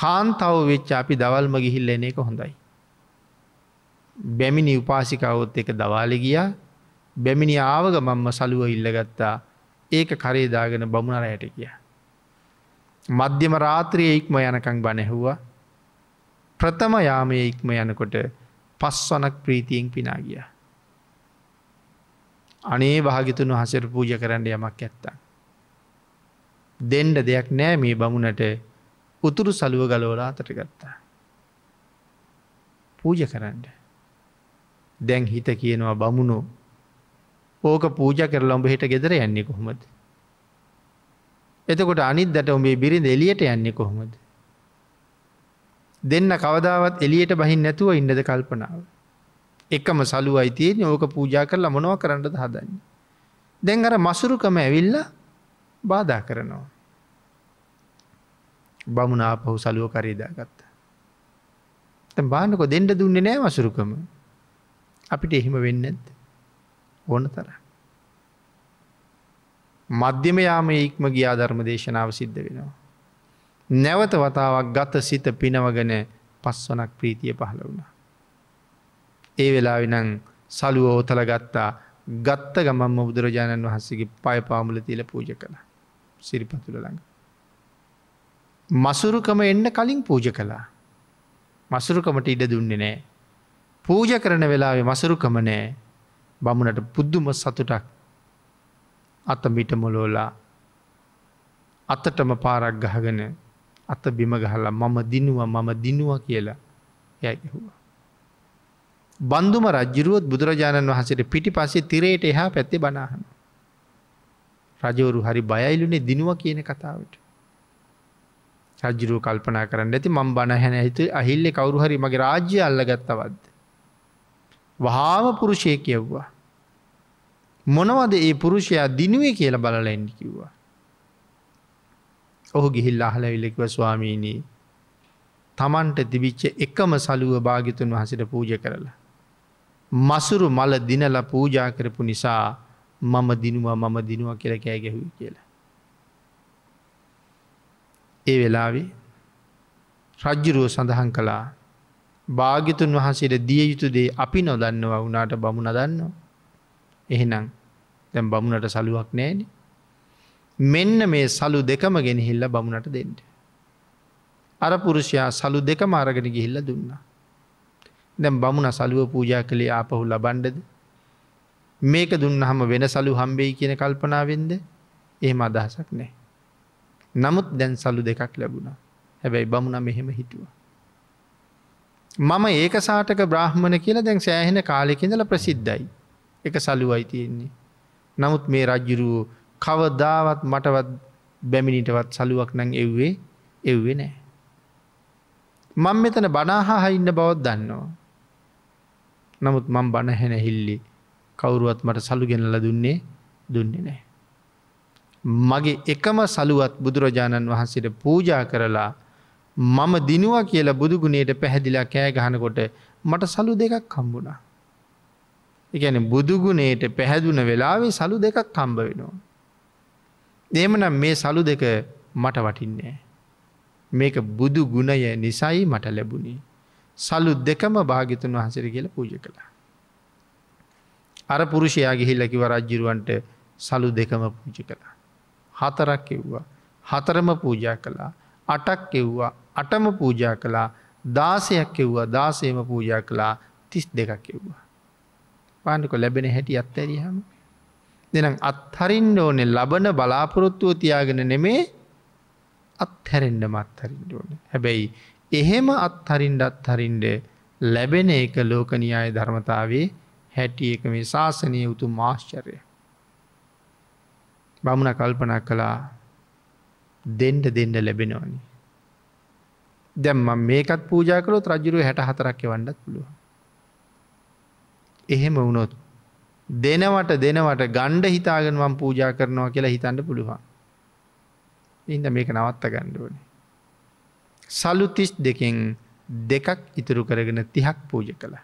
B: කාන්තාව වෙච්ච අපි දවල්ම ගිහිල්ල එන එක හොඳයි. බැමිණි උපාසිකවොත් එක දවාලෙ ගියා බැමිණි ආවග මංම සලුව ඉල්ලගත්තා ඒක කරේදාගෙන බමුණර හැට කිය. මධ්‍යම රාත්‍රිය ඉක්ම යනකං බණැහුවා ප්‍රථම යාමය ඉක්ම යනකොට පස්වනක් ප්‍රීතියෙන් පිනා ගියා. අනේ භාගිතුන් වහසර පූජ කරන්න යමක් ඇත්තා. දෙන්ඩ දෙයක් නෑ මේ බමුණට උතුරු සලුව ගලෝලා අතට ගත්තා. පූජ කරන්න. දැන් හිත කියනවා බමුණු ඕක පූජ කරලා උඹ හිට ගෙදර යන්නේ කොහොමද. එතකොට අනිද්දට උඹේ බිරිඳ එලියට යන්නේ කොහොමද. දෙන්න කවදාවත් එලියට බහින් නැතුව ඉන්නද කල්පනාව. එකම සලු අයිතියෙන් ඕක පූජා කරලා මොනව කරන්නට හදන්න. දැන් අර මසුරුකම ඇවිල්ල බාධා කරනවා. බමුණාපහු සලුව කරේදා ගත්ත. බානකො දෙන්ඩ දුන්නේ නෑ මසුරුකම අපිට එහෙම වෙන්න ඇද ඕන තර. මධ්‍යම යාම ඉක්ම ගියා ධර්ම දේශනාව සිද්ධ වෙනවා. නැවත වතාවක් ගත සිත පිනවගෙන පස්වනක් ප්‍රීතිය පහළ වුණා. ඒ වෙලාවිනං සලුව ඕතල ගත්තා ගත්ත ගමම්ම බුදුරජාණන් වහන්සේගේ පය පාමුල තියල පූජ කළ සිරිපතුළ ළඟ. මසුරුකම එන්න කලින් පූජ කළා. මසුරුකමට ඉඩ දුන්නේ නෑ. පූජ කරන වෙලාවේ මසුරුකම නෑ බමුණට පුද්දුම සතුටක් අත මිට මොලෝලා අතටම පාරක් ගහගෙන අත බිම ගහලා මම දිනුව මම දිනුව කියලා යැකිහුව. බන්දුම රජ්ජිරුවත් බුදුරජාණන් වහසට පිටි පසේ තිරයට එහා පැත්තේ බනාහන. රජවරු හරි බයයිලුනේ දිනුව කියන කතාවට. රජරුව කල්පනා කරන්න ඇති මම් බණහැන හිත අහිල්ලෙ කවරු හරි මගේ රාජ්‍ය අල්ල ගත්තවද. වහාම පුරුෂය කියව්වා. මොනවද ඒ පුරුෂයා දිනුවේ කියලා බලල එන්න කිව්වා. ඔහු ගිහිල් අහල විල්ලෙක්ව ස්වාමීනී තමන්ට තිබිච්ච එකම සලුව භාගිතුන් වහසට පූජ කරලා. මසුරු මල දිනල පූජා කරපු නිසා මම දිනුවා මම දිනුව කියල කෑ ගැහුයි කියලා. ඒ වෙලාවේ රජ්ජුරුව සඳහන් කළා භාගිතුන් වහන්සේට දිය යුතු දේ අපි නොදන්නවා වුනාට බමුණ දන්නවා. එහෙනම් දැම් බමුණට සලුවක් නෑන. මෙන්න මේ සලු දෙකම ගෙනහිල්ල බමුණට දෙෙන්ට. අර පුරුෂයා සලු දෙක මාරගෙන ගිහිල්ල දුන්නා. දැම් බමුණ සලුව පූජා කළේ ආපහු ලබන්ඩද මේක දුන්න හම වෙන සලු හම්බෙයි කියන කල්පනාවෙන්ද ඒම අදහසක් නෑ. නමුත් දැන් සලු දෙකක් ලැබුණා හැබැයි බමුණ මෙහෙම හිටුව. මම ඒක සාටක බ්‍රහ්මණ කියල දැන් සෑහෙන කාලෙකඳල ප්‍රසිද්ධයි එක සලුවයි තියෙන්නේ. නමුත් මේ රජ්ජුරුවෝ කවදාවත් මටවත් බැමිණිටවත් සලුවක් නං එව්වේ එව්වේ නෑ. මං මෙතන බනාහා හයින්න බවත් දන්නවා. නමුත් මං බණහැන හිල්ලි කවුරුවත් මට සලු ගෙනල දුන්නේ දුන්නේ නෑ. මගේ එකම සලුවත් බුදුරජාණන් වහන්සේට පූජා කරලා මම දිනුවා කියලා බුදුගුණයට පැහැදිලා කෑ ගහනකොට මට සලු දෙකක් කම්බුණා. එකන බුදුගුණයට පැහැදුන වෙලාවේ සලු දෙකක් කම්බ වෙනවා. දේමනම් මේ සලු දෙක මට වටින්නේ. මේක බුදු ගුණය නිසයි මට ලැබුණේ. සලුත් දෙකම භාගිතන් වහසර කියල පූජ කළා. අර පුරුෂයා ගිහිල්ලකිව රජ්ජිරුවන්ට සලු දෙකම පූජ කළා. හතරක් එව්වා හතරම පූජා කළා අටක් එව්වා අටම පූජා කළා දාසයක් එව්වා දාසේම පූජා කළා තිස් දෙකක් එව්වා. පාණඩකො ලැබෙන හැටි අත්තැරහම දෙනම් අත්හරින්න ඕනේ ලබන බලාපොරොත්තුව තියාගෙන නෙමේ අත්හැරෙන්ඩ මත්හරින්න ඕන හැබැයි එහෙම අත්හරින්ඩත් හරින්ඩ ලැබෙන එක ලෝකනියාය ධර්මතාවේ හැටි එක මේ ශාසනය උතු මාශ්චරය. බමුණ කල්පන කළා දෙන්ඩ දෙන්න ලැබෙනවනි. දැම්ම මේකත් පූජාකරොත් රජුරු හැට හතරක්ක වඩත් පුළුව. එහෙම වුණොත් දෙනවට දෙනවට ගණ්ඩ හිතාගෙන් මම් පූජා කරනවා කියලා හිතන්න පුළුවන්. ඉන්ද මේක නවත්ත ගණ්ඩුවන. සලුතිස් දෙකෙන් දෙකක් ඉතුරු කරගෙන තිහක් පූජ කළ.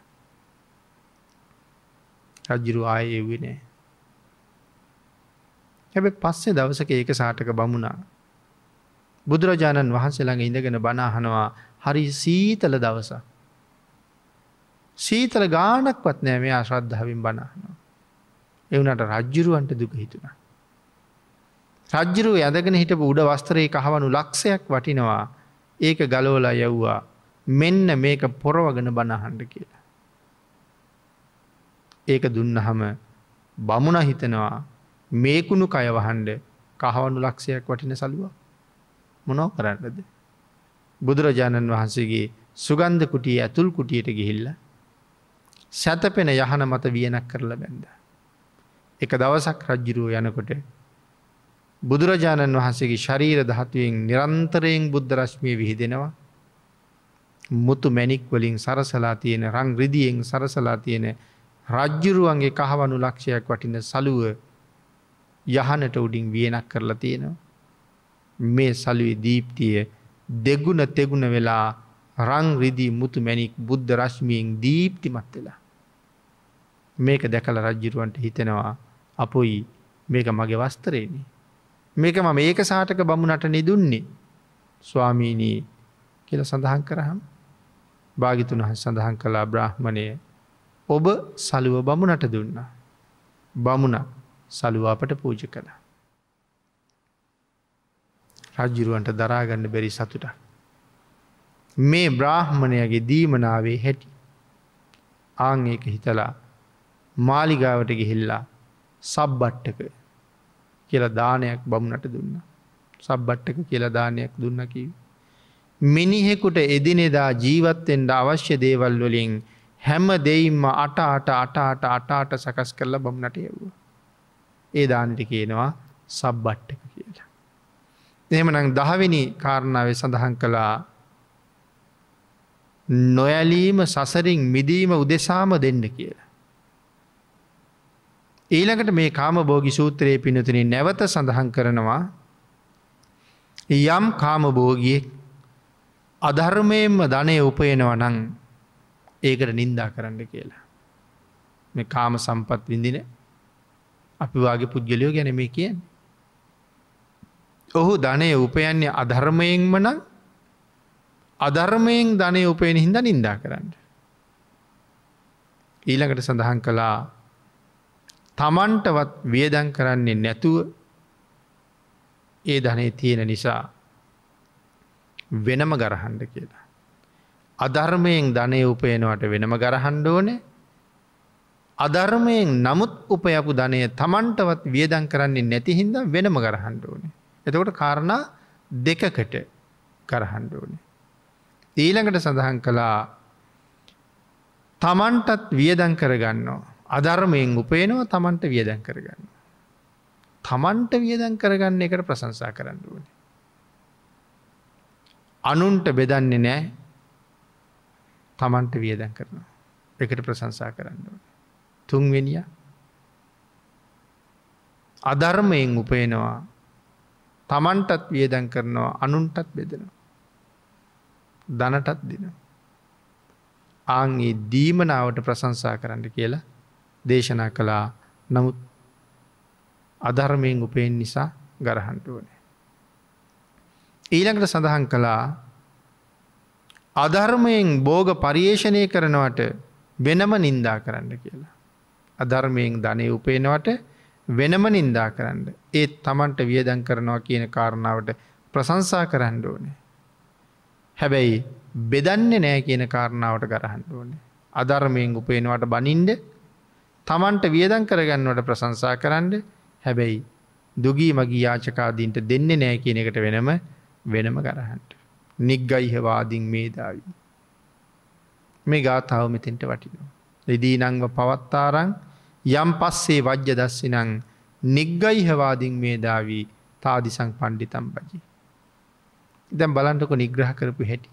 B: රජ්ජුරු ආය එවිනෑ. හැබ පස්සේ දවසක ඒක සාටක බමුණා. බුදුරජාණන් වහන්සේළඟ ඉඳගෙන බනාහනවා හරි සීතල දවස. සීතල ගානක්වත් නෑ මේ අශ්‍රද්ධාවින් බනාහනවා. එවනට රජ්ජුරුවන්ට දුක හිතුණා. රජ්ජුරුව ඇදගෙන හිට උඩ වස්තරයේ කහවනු ලක්ෂයක් වටිනවා ඒක ගලෝලා යව්වා මෙන්න මේක පොරවගෙන බණහන්ඩ කියලා. ඒක දුන්නහම බමුණ හිතනවා මේකුණු කයවහන්ඩ කහවනු ලක්ෂයක් වටින සලුව මොනෝ කරන්නද. බුදුරජාණන් වහන්සේගේ සුගන්ධ කුටිය ඇතුල් කුටියට ගිහිල්ල සැතපෙන යහන මත වියනක් කරලා බැන්ද. එක දවසක් රජ්ජිරුව යනකොට බුදුරජාණන් වහන්සේගේ ශරීර දහතුවෙන් නිරන්තරයෙන් බුද්ධරශ්මය විහිදෙනවා. මුතු මැනික් වලින් සරසලා තියෙන රං රිදියෙන් සරසලා තියෙන රජ්ජුරුවන්ගේ කහවනු ලක්ෂයක් වටින සලුව යහනට උඩින් වියනක් කරලා තියෙනවා. මේ සලුවේ දීප්තිය දෙගුණ තෙගුණ වෙලා රං රිදිී මුතු මැනික් බුද්ධ රශ්මියෙන් දීප්තිමත් වෙලා. මේක දැකල රජ්ජිරුවන්ට හිතෙනවා අපොයි මේක මගේ වස්තරේනේ. මේක මම ඒක සාටක බමුණට නිදුන්නේ ස්වාමීනී කියල සඳහන් කරහම් භාගිතුන් හස් සඳහන් කලා බ්‍රහ්මණය ඔබ සලුව බමුණට දුන්න. බමුණ සලුවාපට පූජ කළ. රජ්ජිරුවන්ට දරාගන්න බැරි සතුට. මේ බ්‍රාහ්මණයගේ දීමනාවේ හැටි ආංඒක හිතලා මාලිගාවට ගිහිල්ලා සබ්බට්ටක කියලා දානයක් බමුණට දුන්න. සබ්බට්ටක කියලා දානයක් දුන්නකි. මිනිහෙකුට එදිනෙදා ජීවත්තෙන්ට අවශ්‍ය දේවල් වලින් හැම දෙයින්ම අටාට අටාට අටාට සකස් කරලා බමුණට යව්වා. ඒ දානට කියනවා සබ්බට්ටක කියලා. එහමනං දහවිනි කාරණාවේ සඳහන් කළා නොයලීම සසරින් මිදීම උදෙසාම දෙන්න කියලා. ඊළඟට මේ කාම බෝගි සූත්‍රයේ පිනතිනේ නැවත සඳහන් කරනවා යම් කාම බෝගියෙක් අධර්මයෙන්ම ධනය උපයනව නං ඒකට නින්දා කරන්න කියලා. මේ කාම සම්පත් විඳින අපි වගේ පුද්ගලයෝ ගැන මේ කියෙන්. ඔහු ධනය උපයන්නේ අධර්මයෙන්ම නම් අධර්මයෙන් ධනය උපයන හිද නින්දා කරන්න. ඊළඟට සඳහන් කලා තමන්ටවත් වියදන් කරන්නේ නැතුව ඒ ධනේ තියෙන නිසා වෙනම ගරහන්ඩ කියලා. අධර්මයෙන් ධනය උපයනවට වෙනම ගරහන්ඩ ඕනේ අධර්මයෙන් නමුත් උපයපු ධනය තමන්ටවත් වියදන් කරන්නේ නැතිහින්ද වෙනම කරහන්ඩ ඕනේ. එතකොට කාරණා දෙකකට කරහන්ඩ ඕනේ. ඊළඟට සඳහන් කළා තමන්ටත් වියදන් කරගන්නවා. අධර්මයෙන් උපේනවා තමන්ට වියදැන් කරගන්න. තමන්ට වියදැන් කරගන්න එකට ප්‍රසංසා කරන්න ඕන. අනුන්ට බෙදන්නේ නෑ තමන්ට වියදැන් කරනවා. එකට ප්‍රසංසා කරන්න ඕන. තුන්වෙනිය අධර්මයෙන් උපේනවා තමන්ටත් වියදැන් කරනවා අනුන්ටත් බෙදෙනවා. දනටත් දෙනවා. ආංගේ දීමනාවට ප්‍රසංසා කරන්න කියලා දේශනා කළා නමුත් අධර්මයෙන් උපයෙන් නිසා ගරහන්ටුවනේ. ඊළඟට සඳහන් කළා අධර්මයෙන් බෝග පරියේෂණය කරනවට වෙනම නින්දා කරන්න කියලා. අධර්මයෙන් ධනය උපේනවට වෙනම නින්දා කරන්න. ඒත් තමන්ට වියදන් කරනවා කියන කාරණාවට ප්‍රසංසා කරන්න ඕනේ. හැබැයි බෙදන්නේ නෑ කියන කාරණාවට ගරහන්න ඕනේ. අධර්මයෙන් උපේනවට බනින්ඩ තමන්ට වියදන් කරගන්නවට ප්‍රසංසා කරන්න හැබැයි දුගී මගේ යාචකාදීන්ට දෙන්නේ නෑ කියන එකට වෙනම වෙනම කරහන්ට. නිග්ගයිහවාදිින් මේදාවී. මේ ගාථාව මෙතෙන්ට වටිනවා. එදී නංව පවත්තාරං යම් පස්සේ වජ්‍ය දස්සිනං නිග්ගයිහවාදිින් මේදාවී තාදිසං පණ්ඩිතම් බජි. දැම් බලන්ටක නිග්‍රහ කරපු හැටි.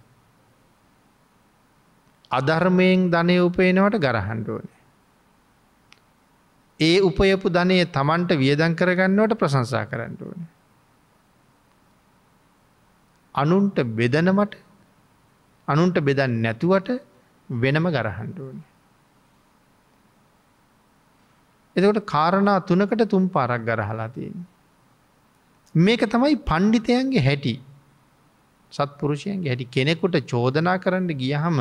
B: අධර්මයෙන් ධනය උපයනවට ගරහන්ඩුවන. ඒ උපයපු ධනය තමන්ට වියදං කරගන්නවට ප්‍රසංසා කරන්න ඕන. අනුන්ට බෙදනමට අනුන්ට බෙදන් නැතුවට වෙනම ගරහන්ඩ ඕන. එතකොට කාරණා තුනකට තුම් පාරක් ගරහලා තියෙන. මේක තමයි පණ්ඩිතයන්ගේ හැටි සත්පුරුෂයන්ගේ හැටි කෙනෙකුට චෝදනා කරන්න ගියහම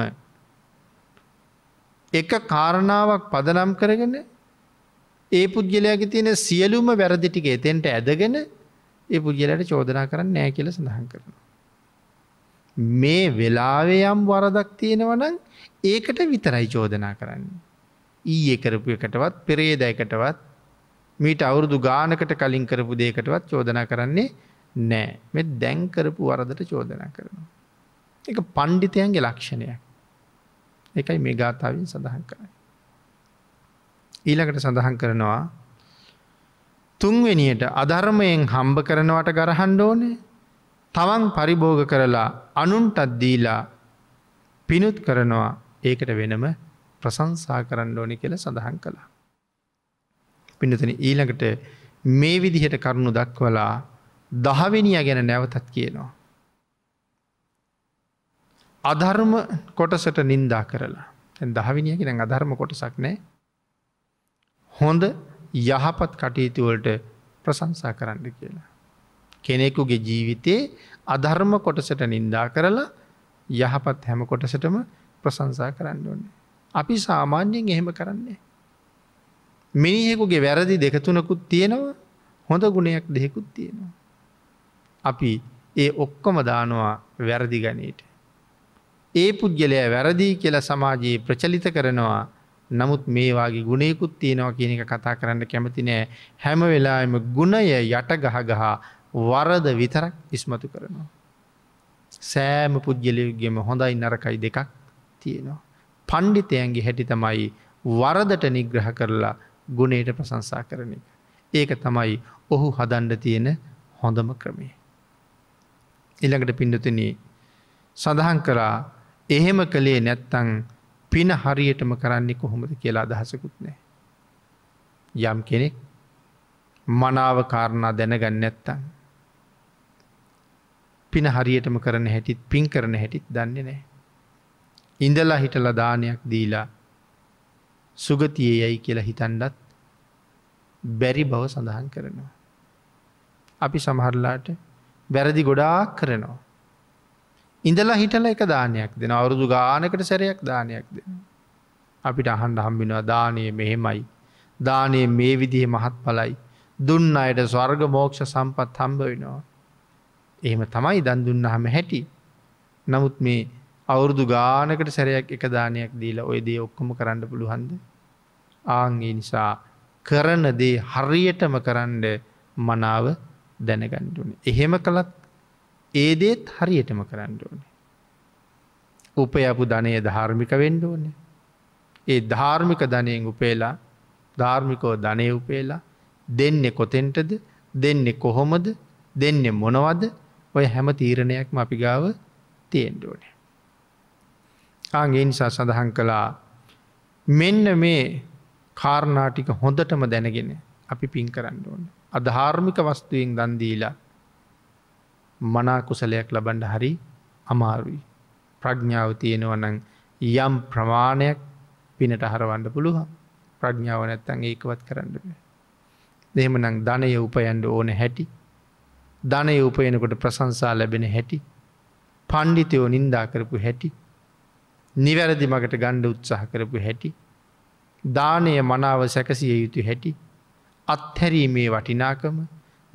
B: එක කාරණාවක් පදනම් කරගෙන ඒ පුද්ගලයාගේ තියෙන සියලුම වැරදිටික එතෙන්ට ඇදගෙන ඒ පුද්ගලයට චෝදනා කරන්න නෑ කියල සඳහන් කරන. මේ වෙලාවේ යම් වරදක් තියෙනවනම් ඒකට විතරයි චෝදනා කරන්න. ඊයේ කරපු එකටවත් පෙරේදයකටවත් මීට අවුරුදු ගානකට කලින් කරපු දේකටවත් චෝදනා කරන්නේ නෑ මෙ දැන් කරපු වරදට චෝදනා කරනවා. එක පණ්ඩිතයන්ගේ ලක්ෂණයක්. එකයි මේ ගාථාවෙන් සඳහන් කරයි. ඊළඟට සඳහන් කරනවා තුන්වෙනියට අධර්මයෙන් හම්බ කරනවට ගරහන්ඩ ඕනේ තවන් පරිභෝග කරලා අනුන්ටත් දීලා පිනුත් කරනවා ඒකට වෙනම ප්‍රසංසා කරන්න ඕනි කියල සඳහන් කළා. පිනතන ඊළඟට මේ විදිහට කරුණු දක්වලා දහවෙනිය ගැන නැවතත් කියනවා. අධර්ම කොටසට නින්දා කරලා. දහවිනිිය කියෙන අධර්ම කොටසක් නෑ හොඳ යහපත් කටයුතුවලට ප්‍රසංසා කරන්න කියලා. කෙනෙකුගේ ජීවිතයේ අධර්ම කොටසට නින්දා කරලා යහපත් හැම කොටසටම ප්‍රසංසා කරන්න ඕන්න. අපි සාමාන්‍යයෙන් එහෙම කරන්නේ. මිනිහෙකුගේ වැරදි දෙකතුනකුත් තියෙනවා හොඳ ගුණයක් දෙහෙකුත් තියෙනවා. අපි ඒ ඔක්කොම දානවා වැරදි ගනීට. ඒ පුද්ගලය වැරදිී කියලා සමාජයේ ප්‍රචලිත කරනවා නමුත් මේ වගේ ගුණයකුත් තියෙනවා කියන එක කතා කරන්න කැමති නෑ හැම වෙලාවෙම ගුණය යට ගහ ගහ වරද විතරක් ඉස්මතු කරනවා. සෑම පුද්ගලයුගෙම හොඳයි නරකයි දෙකක් තියෙනවා. පණ්ඩිතයන්ගේ හැටි තමයි වරදට නිග්‍රහ කරලා ගුණයට ප්‍රසංසා කරන එක. ඒක තමයි ඔහු හදන්ඩ තියෙන හොඳම ක්‍රමේ. ඉළඟට පිඩතුන සඳහන් කරා එහෙම කළේ නැත්තං පින හරියටම කරන්නේ කොහොමද කියලා අදහසකුත් නෑ. යම් කෙනෙක් මනාව කාරණා දැනගන්න නැත්තන්. පින හරියටම කරන හැටිත් පින් කරන හැටිත් දන්නේ නෑ. ඉඳලා හිටල දානයක් දීලා සුගතිය යැයි කියලා හිතන්ඩත් බැරි බව සඳහන් කරනවා. අපි සමහරලාට වැරදි ගොඩාක් කරනවා. ඉඳලා හිටල එක දානයක් දෙන අවුරුදු ගානකට සැරයක් දානයක් දෙන. අපිට අහන්ඩ හම්බිෙනවා දානය මෙහෙමයි. දානය මේ විදිහ මහත් පලයි. දුන්න අයට ස්වර්ග මෝක්ෂ සම්පත් හම්බ වෙනවා. එහෙම තමයි දන් දුන්න හම හැටි. නමුත් මේ අවුරුදු ගානකට සැරයක් එක දානයක් දීලා ඔය දේ ඔක්කොම කරන්න පුළුවන්ද. ආංගේ නිසා කරන දේ හරියටම කරන්න මනාව දැනගණ්ඩුන. එහෙම කළත් ඒදේත් හරියටම කරන්න ඕන. උපයපු ධනය ධාර්මික වෙන්ඩ ඕන. ඒ ධාර්මික ධනයෙන් උපේලා ධාර්මිකෝ ධනය උපේලා දෙන්නේ කොතෙන්ටද දෙන්නේ කොහොමද දෙන්නේ මොනවද ඔය හැම තීරණයක්ම අපි ගාව තියෙන්ඩෝනේ. ආගේ නිසා සඳහන් කළා මෙන්න මේ කාරණාටික හොඳටම දැනගෙන අපි පින් කරන්න ඕන. අධාර්මික වස්තුවෙන් දන්දීලා මනාකුසලයක් ලබන්ඩ හරි අමාරුයි. ප්‍රඥාව තියෙනවනං යම් ප්‍රමාණයක් පිනට හරවන්න පුළුව ප්‍රඥාව නැත්තන් ඒකවත් කරන්නට. දෙහෙමනං ධනය උපයන්ඩ ඕන හැටි. ධනය උපයනකොට ප්‍රසංසා ලැබෙන හැටි. පණ්ඩිතයෝ නින්දා කරපු හැටි. නිවැරදි මකට ගණ්ඩ උත්සාහ කරපු හැටි. දානය මනාව සැකසිය යුතු හැටි. අත්හැරීමේ වටිනාකම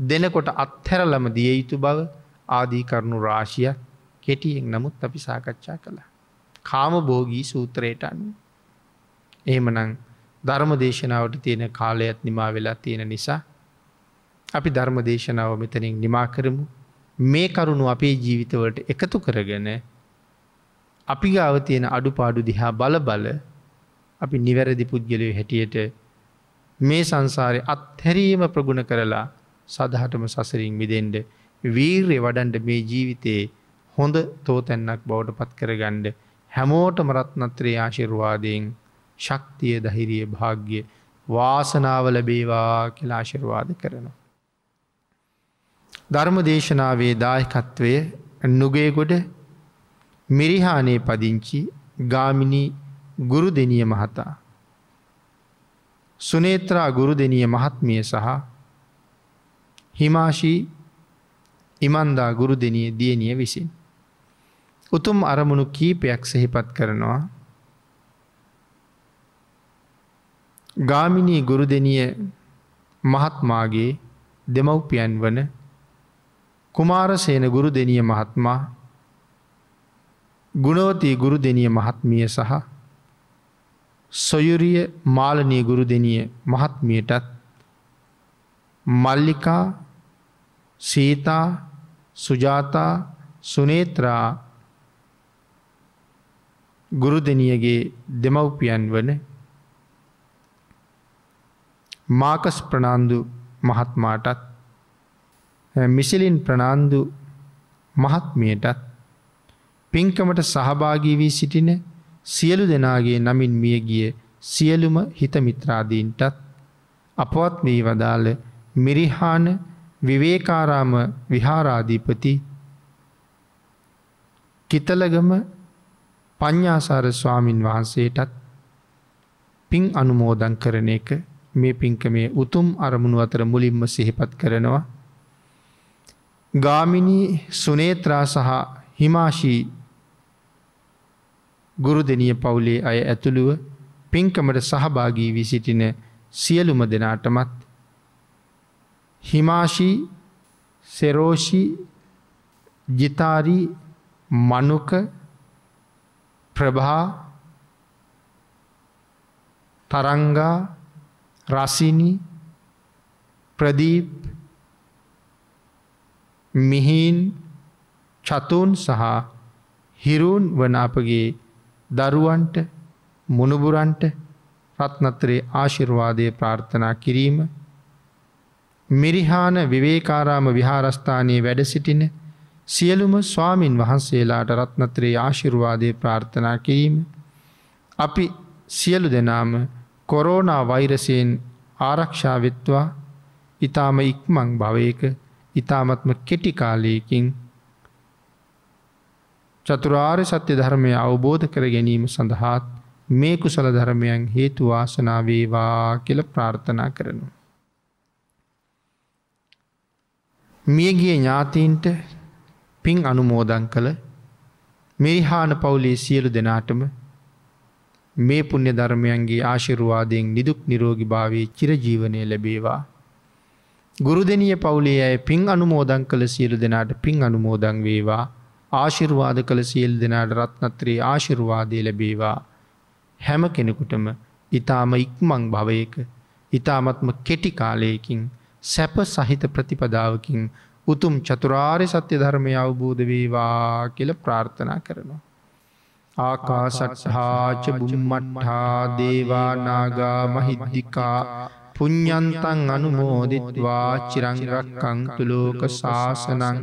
B: දෙනකොට අත්හැරලම දිය යුතු බව ආදී කරුණු රාශිය කෙටියෙන් නමුත් අපි සාකච්ඡා කළා. කාම බෝගී සූත්‍රයට අන්න. එහෙමනං ධර්ම දේශනාවට තියෙන කාලයත් නිමා වෙලා තියෙන නිසා අපි ධර්ම දේශනාව මෙතනින් නිමා කරමු මේ කරුණු අපේ ජීවිතවලට එකතු කරගෙන අපි ගාව තියෙන අඩුපාඩු දිහා බල බල අපි නිවැරදි පුද්ගලය හැටියට මේ සංසාරය අත්හැරීම ප්‍රගුණ කරලා සදහටම සසරින් මිදෙන්ට වීර්ය වඩන්ඩ මේ ජීවිතයේ හොඳ තෝතැන්නක් බවට පත් කරගණ්ඩ හැමෝට මරත්නත්‍රේ ආශිර්වාදයෙන් ශක්තිය දහිරිය භාග්‍ය වාසනාව ලැබේවා කියලාශිර්වාද කරනවා. ධර්ම දේශනාවේ දායකත්වය නුගේගොඩ මිරිහානේ පදිංචි ගාමිණී ගුරු දෙනිය මහතා. සුනේත්‍රා ගුරු දෙනිය මහත්මිය සහ හිමාශී ඉමන්දා ගුරු දෙනිය දියණිය විසින්. උතුම් අරමුණු කීපයක් සෙහිපත් කරනවා. ගාමිණී ගුරු දෙනිය මහත්මාගේ දෙමව්පියන් වන කුමාරසේන ගුරු දෙනිය මහත්මා ගුණවතී ගුරු දෙනිය මහත්මිය සහ සොයුරිය මාලනී ගුරු දෙනිය මහත්මියටත් මල්ලිකා සීතා සුජාතා සුනේත්‍රා ගුරුදනියගේ දෙමව්පියන් වන මාකස් ප්‍රනාන්දු මහත්මාටත් මිසිලින් ප්‍රනාන්දු මහත්මියටත් පින්කමට සහභාගී වී සිටින සියලු දෙනාගේ නමින් මියගිය සියලුම හිතමිත්‍රාදීන්ටත් අපවත් වී වදාළ මිරිහාන විවේකාරාම විහාරාධීපති කිතලගම පඤ්ඥාසාර ස්වාමින් වහන්සේටත් පින් අනුමෝදන් කරන එක මේ පින්කමේ උතුම් අරමුණු අතර මුලින්ම සිහිපත් කරනවා. ගාමිණී සුනේත්‍රා සහ හිමාශී ගුරු දෙනිය පවුලේ අය ඇතුළුව පින්කමට සහභාගී වී සිටින සියලුම දෙනාටමත් හිමාශී සෙරෝෂී ජිතාරී මනුක ප්‍රභා තරංගා රසිනි ප්‍රදීප් මිහින් චතුන් සහ හිරුන් වන අපගේ දරුවන්ට මුණුබුරන්ට රත්නත්‍රයේ ආශිර්වාදය ප්‍රාර්ථනා කිරීම මිරිහාන විවේකාරාම විහාරස්ථානයේ වැඩ සිටින සියලුම ස්වාමින් වහන්සේලාට රත්නත්‍රයේ ආශිරුවාදය ප්‍රාර්ථනා කිරීම. අපි සියලු දෙනාම කොරෝනා වෛරසයෙන් ආරක්ෂාවෙත්වා ඉතාම ඉක්මං භවයක ඉතාමත්ම කෙටිකාලයකින් චතුරාර් සත්‍ය ධර්මය අවබෝධ කර ගැනීම සඳහාත් මේ කුසල ධර්මයන් හේතුවාසනාවේවා කියල ප්‍රාර්ථනා කරනවා. මියගිය ඥාතීන්ට පින් අනුමෝදන් කළ මිරිහාන පවුලේ සියලු දෙනාටම මේ පුුණ්‍ය ධර්මයන්ගේ ආශිරුවාදයෙන් නිදුක් නිරෝගි භාවේ චිරජීවනය ලැබේවා. ගුරුදනිය පවුලේ ඇය පින් අනුමෝදන් කළ සියලු දෙනාට පින් අනුමෝදන් වේවා ආශිර්වාද කළ සියල් දෙනාට රත්නත්‍රයේ ආශිර්වාදය ලැබේවා හැම කෙනෙකුටම ඉතාම ඉක්මං භවයක ඉතාමත්ම කෙටි කාලයකින් සැප සහිත ප්‍රතිපදාවකින් උතුම් චතුරාරය සත්‍ය ධර්මය අවබෝධ වේවා කියල ප්‍රාර්ථනා කරනවා. ආකාසටහාච බුම්මට්හා දේවානාගා මහිද්දිිකා පුඤ්ඥන්තන් අනුමෝදිත්වා චිරංරක්කං තුලෝක ශාසනං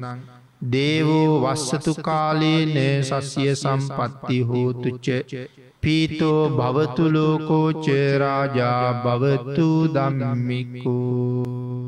B: දේවෝ වස්සතු කාලේන සස්ය සම්පත්ති හෝතුච්ච පීතෝ භවතුලෝකෝචරාජා භවතු දම්මිකෝ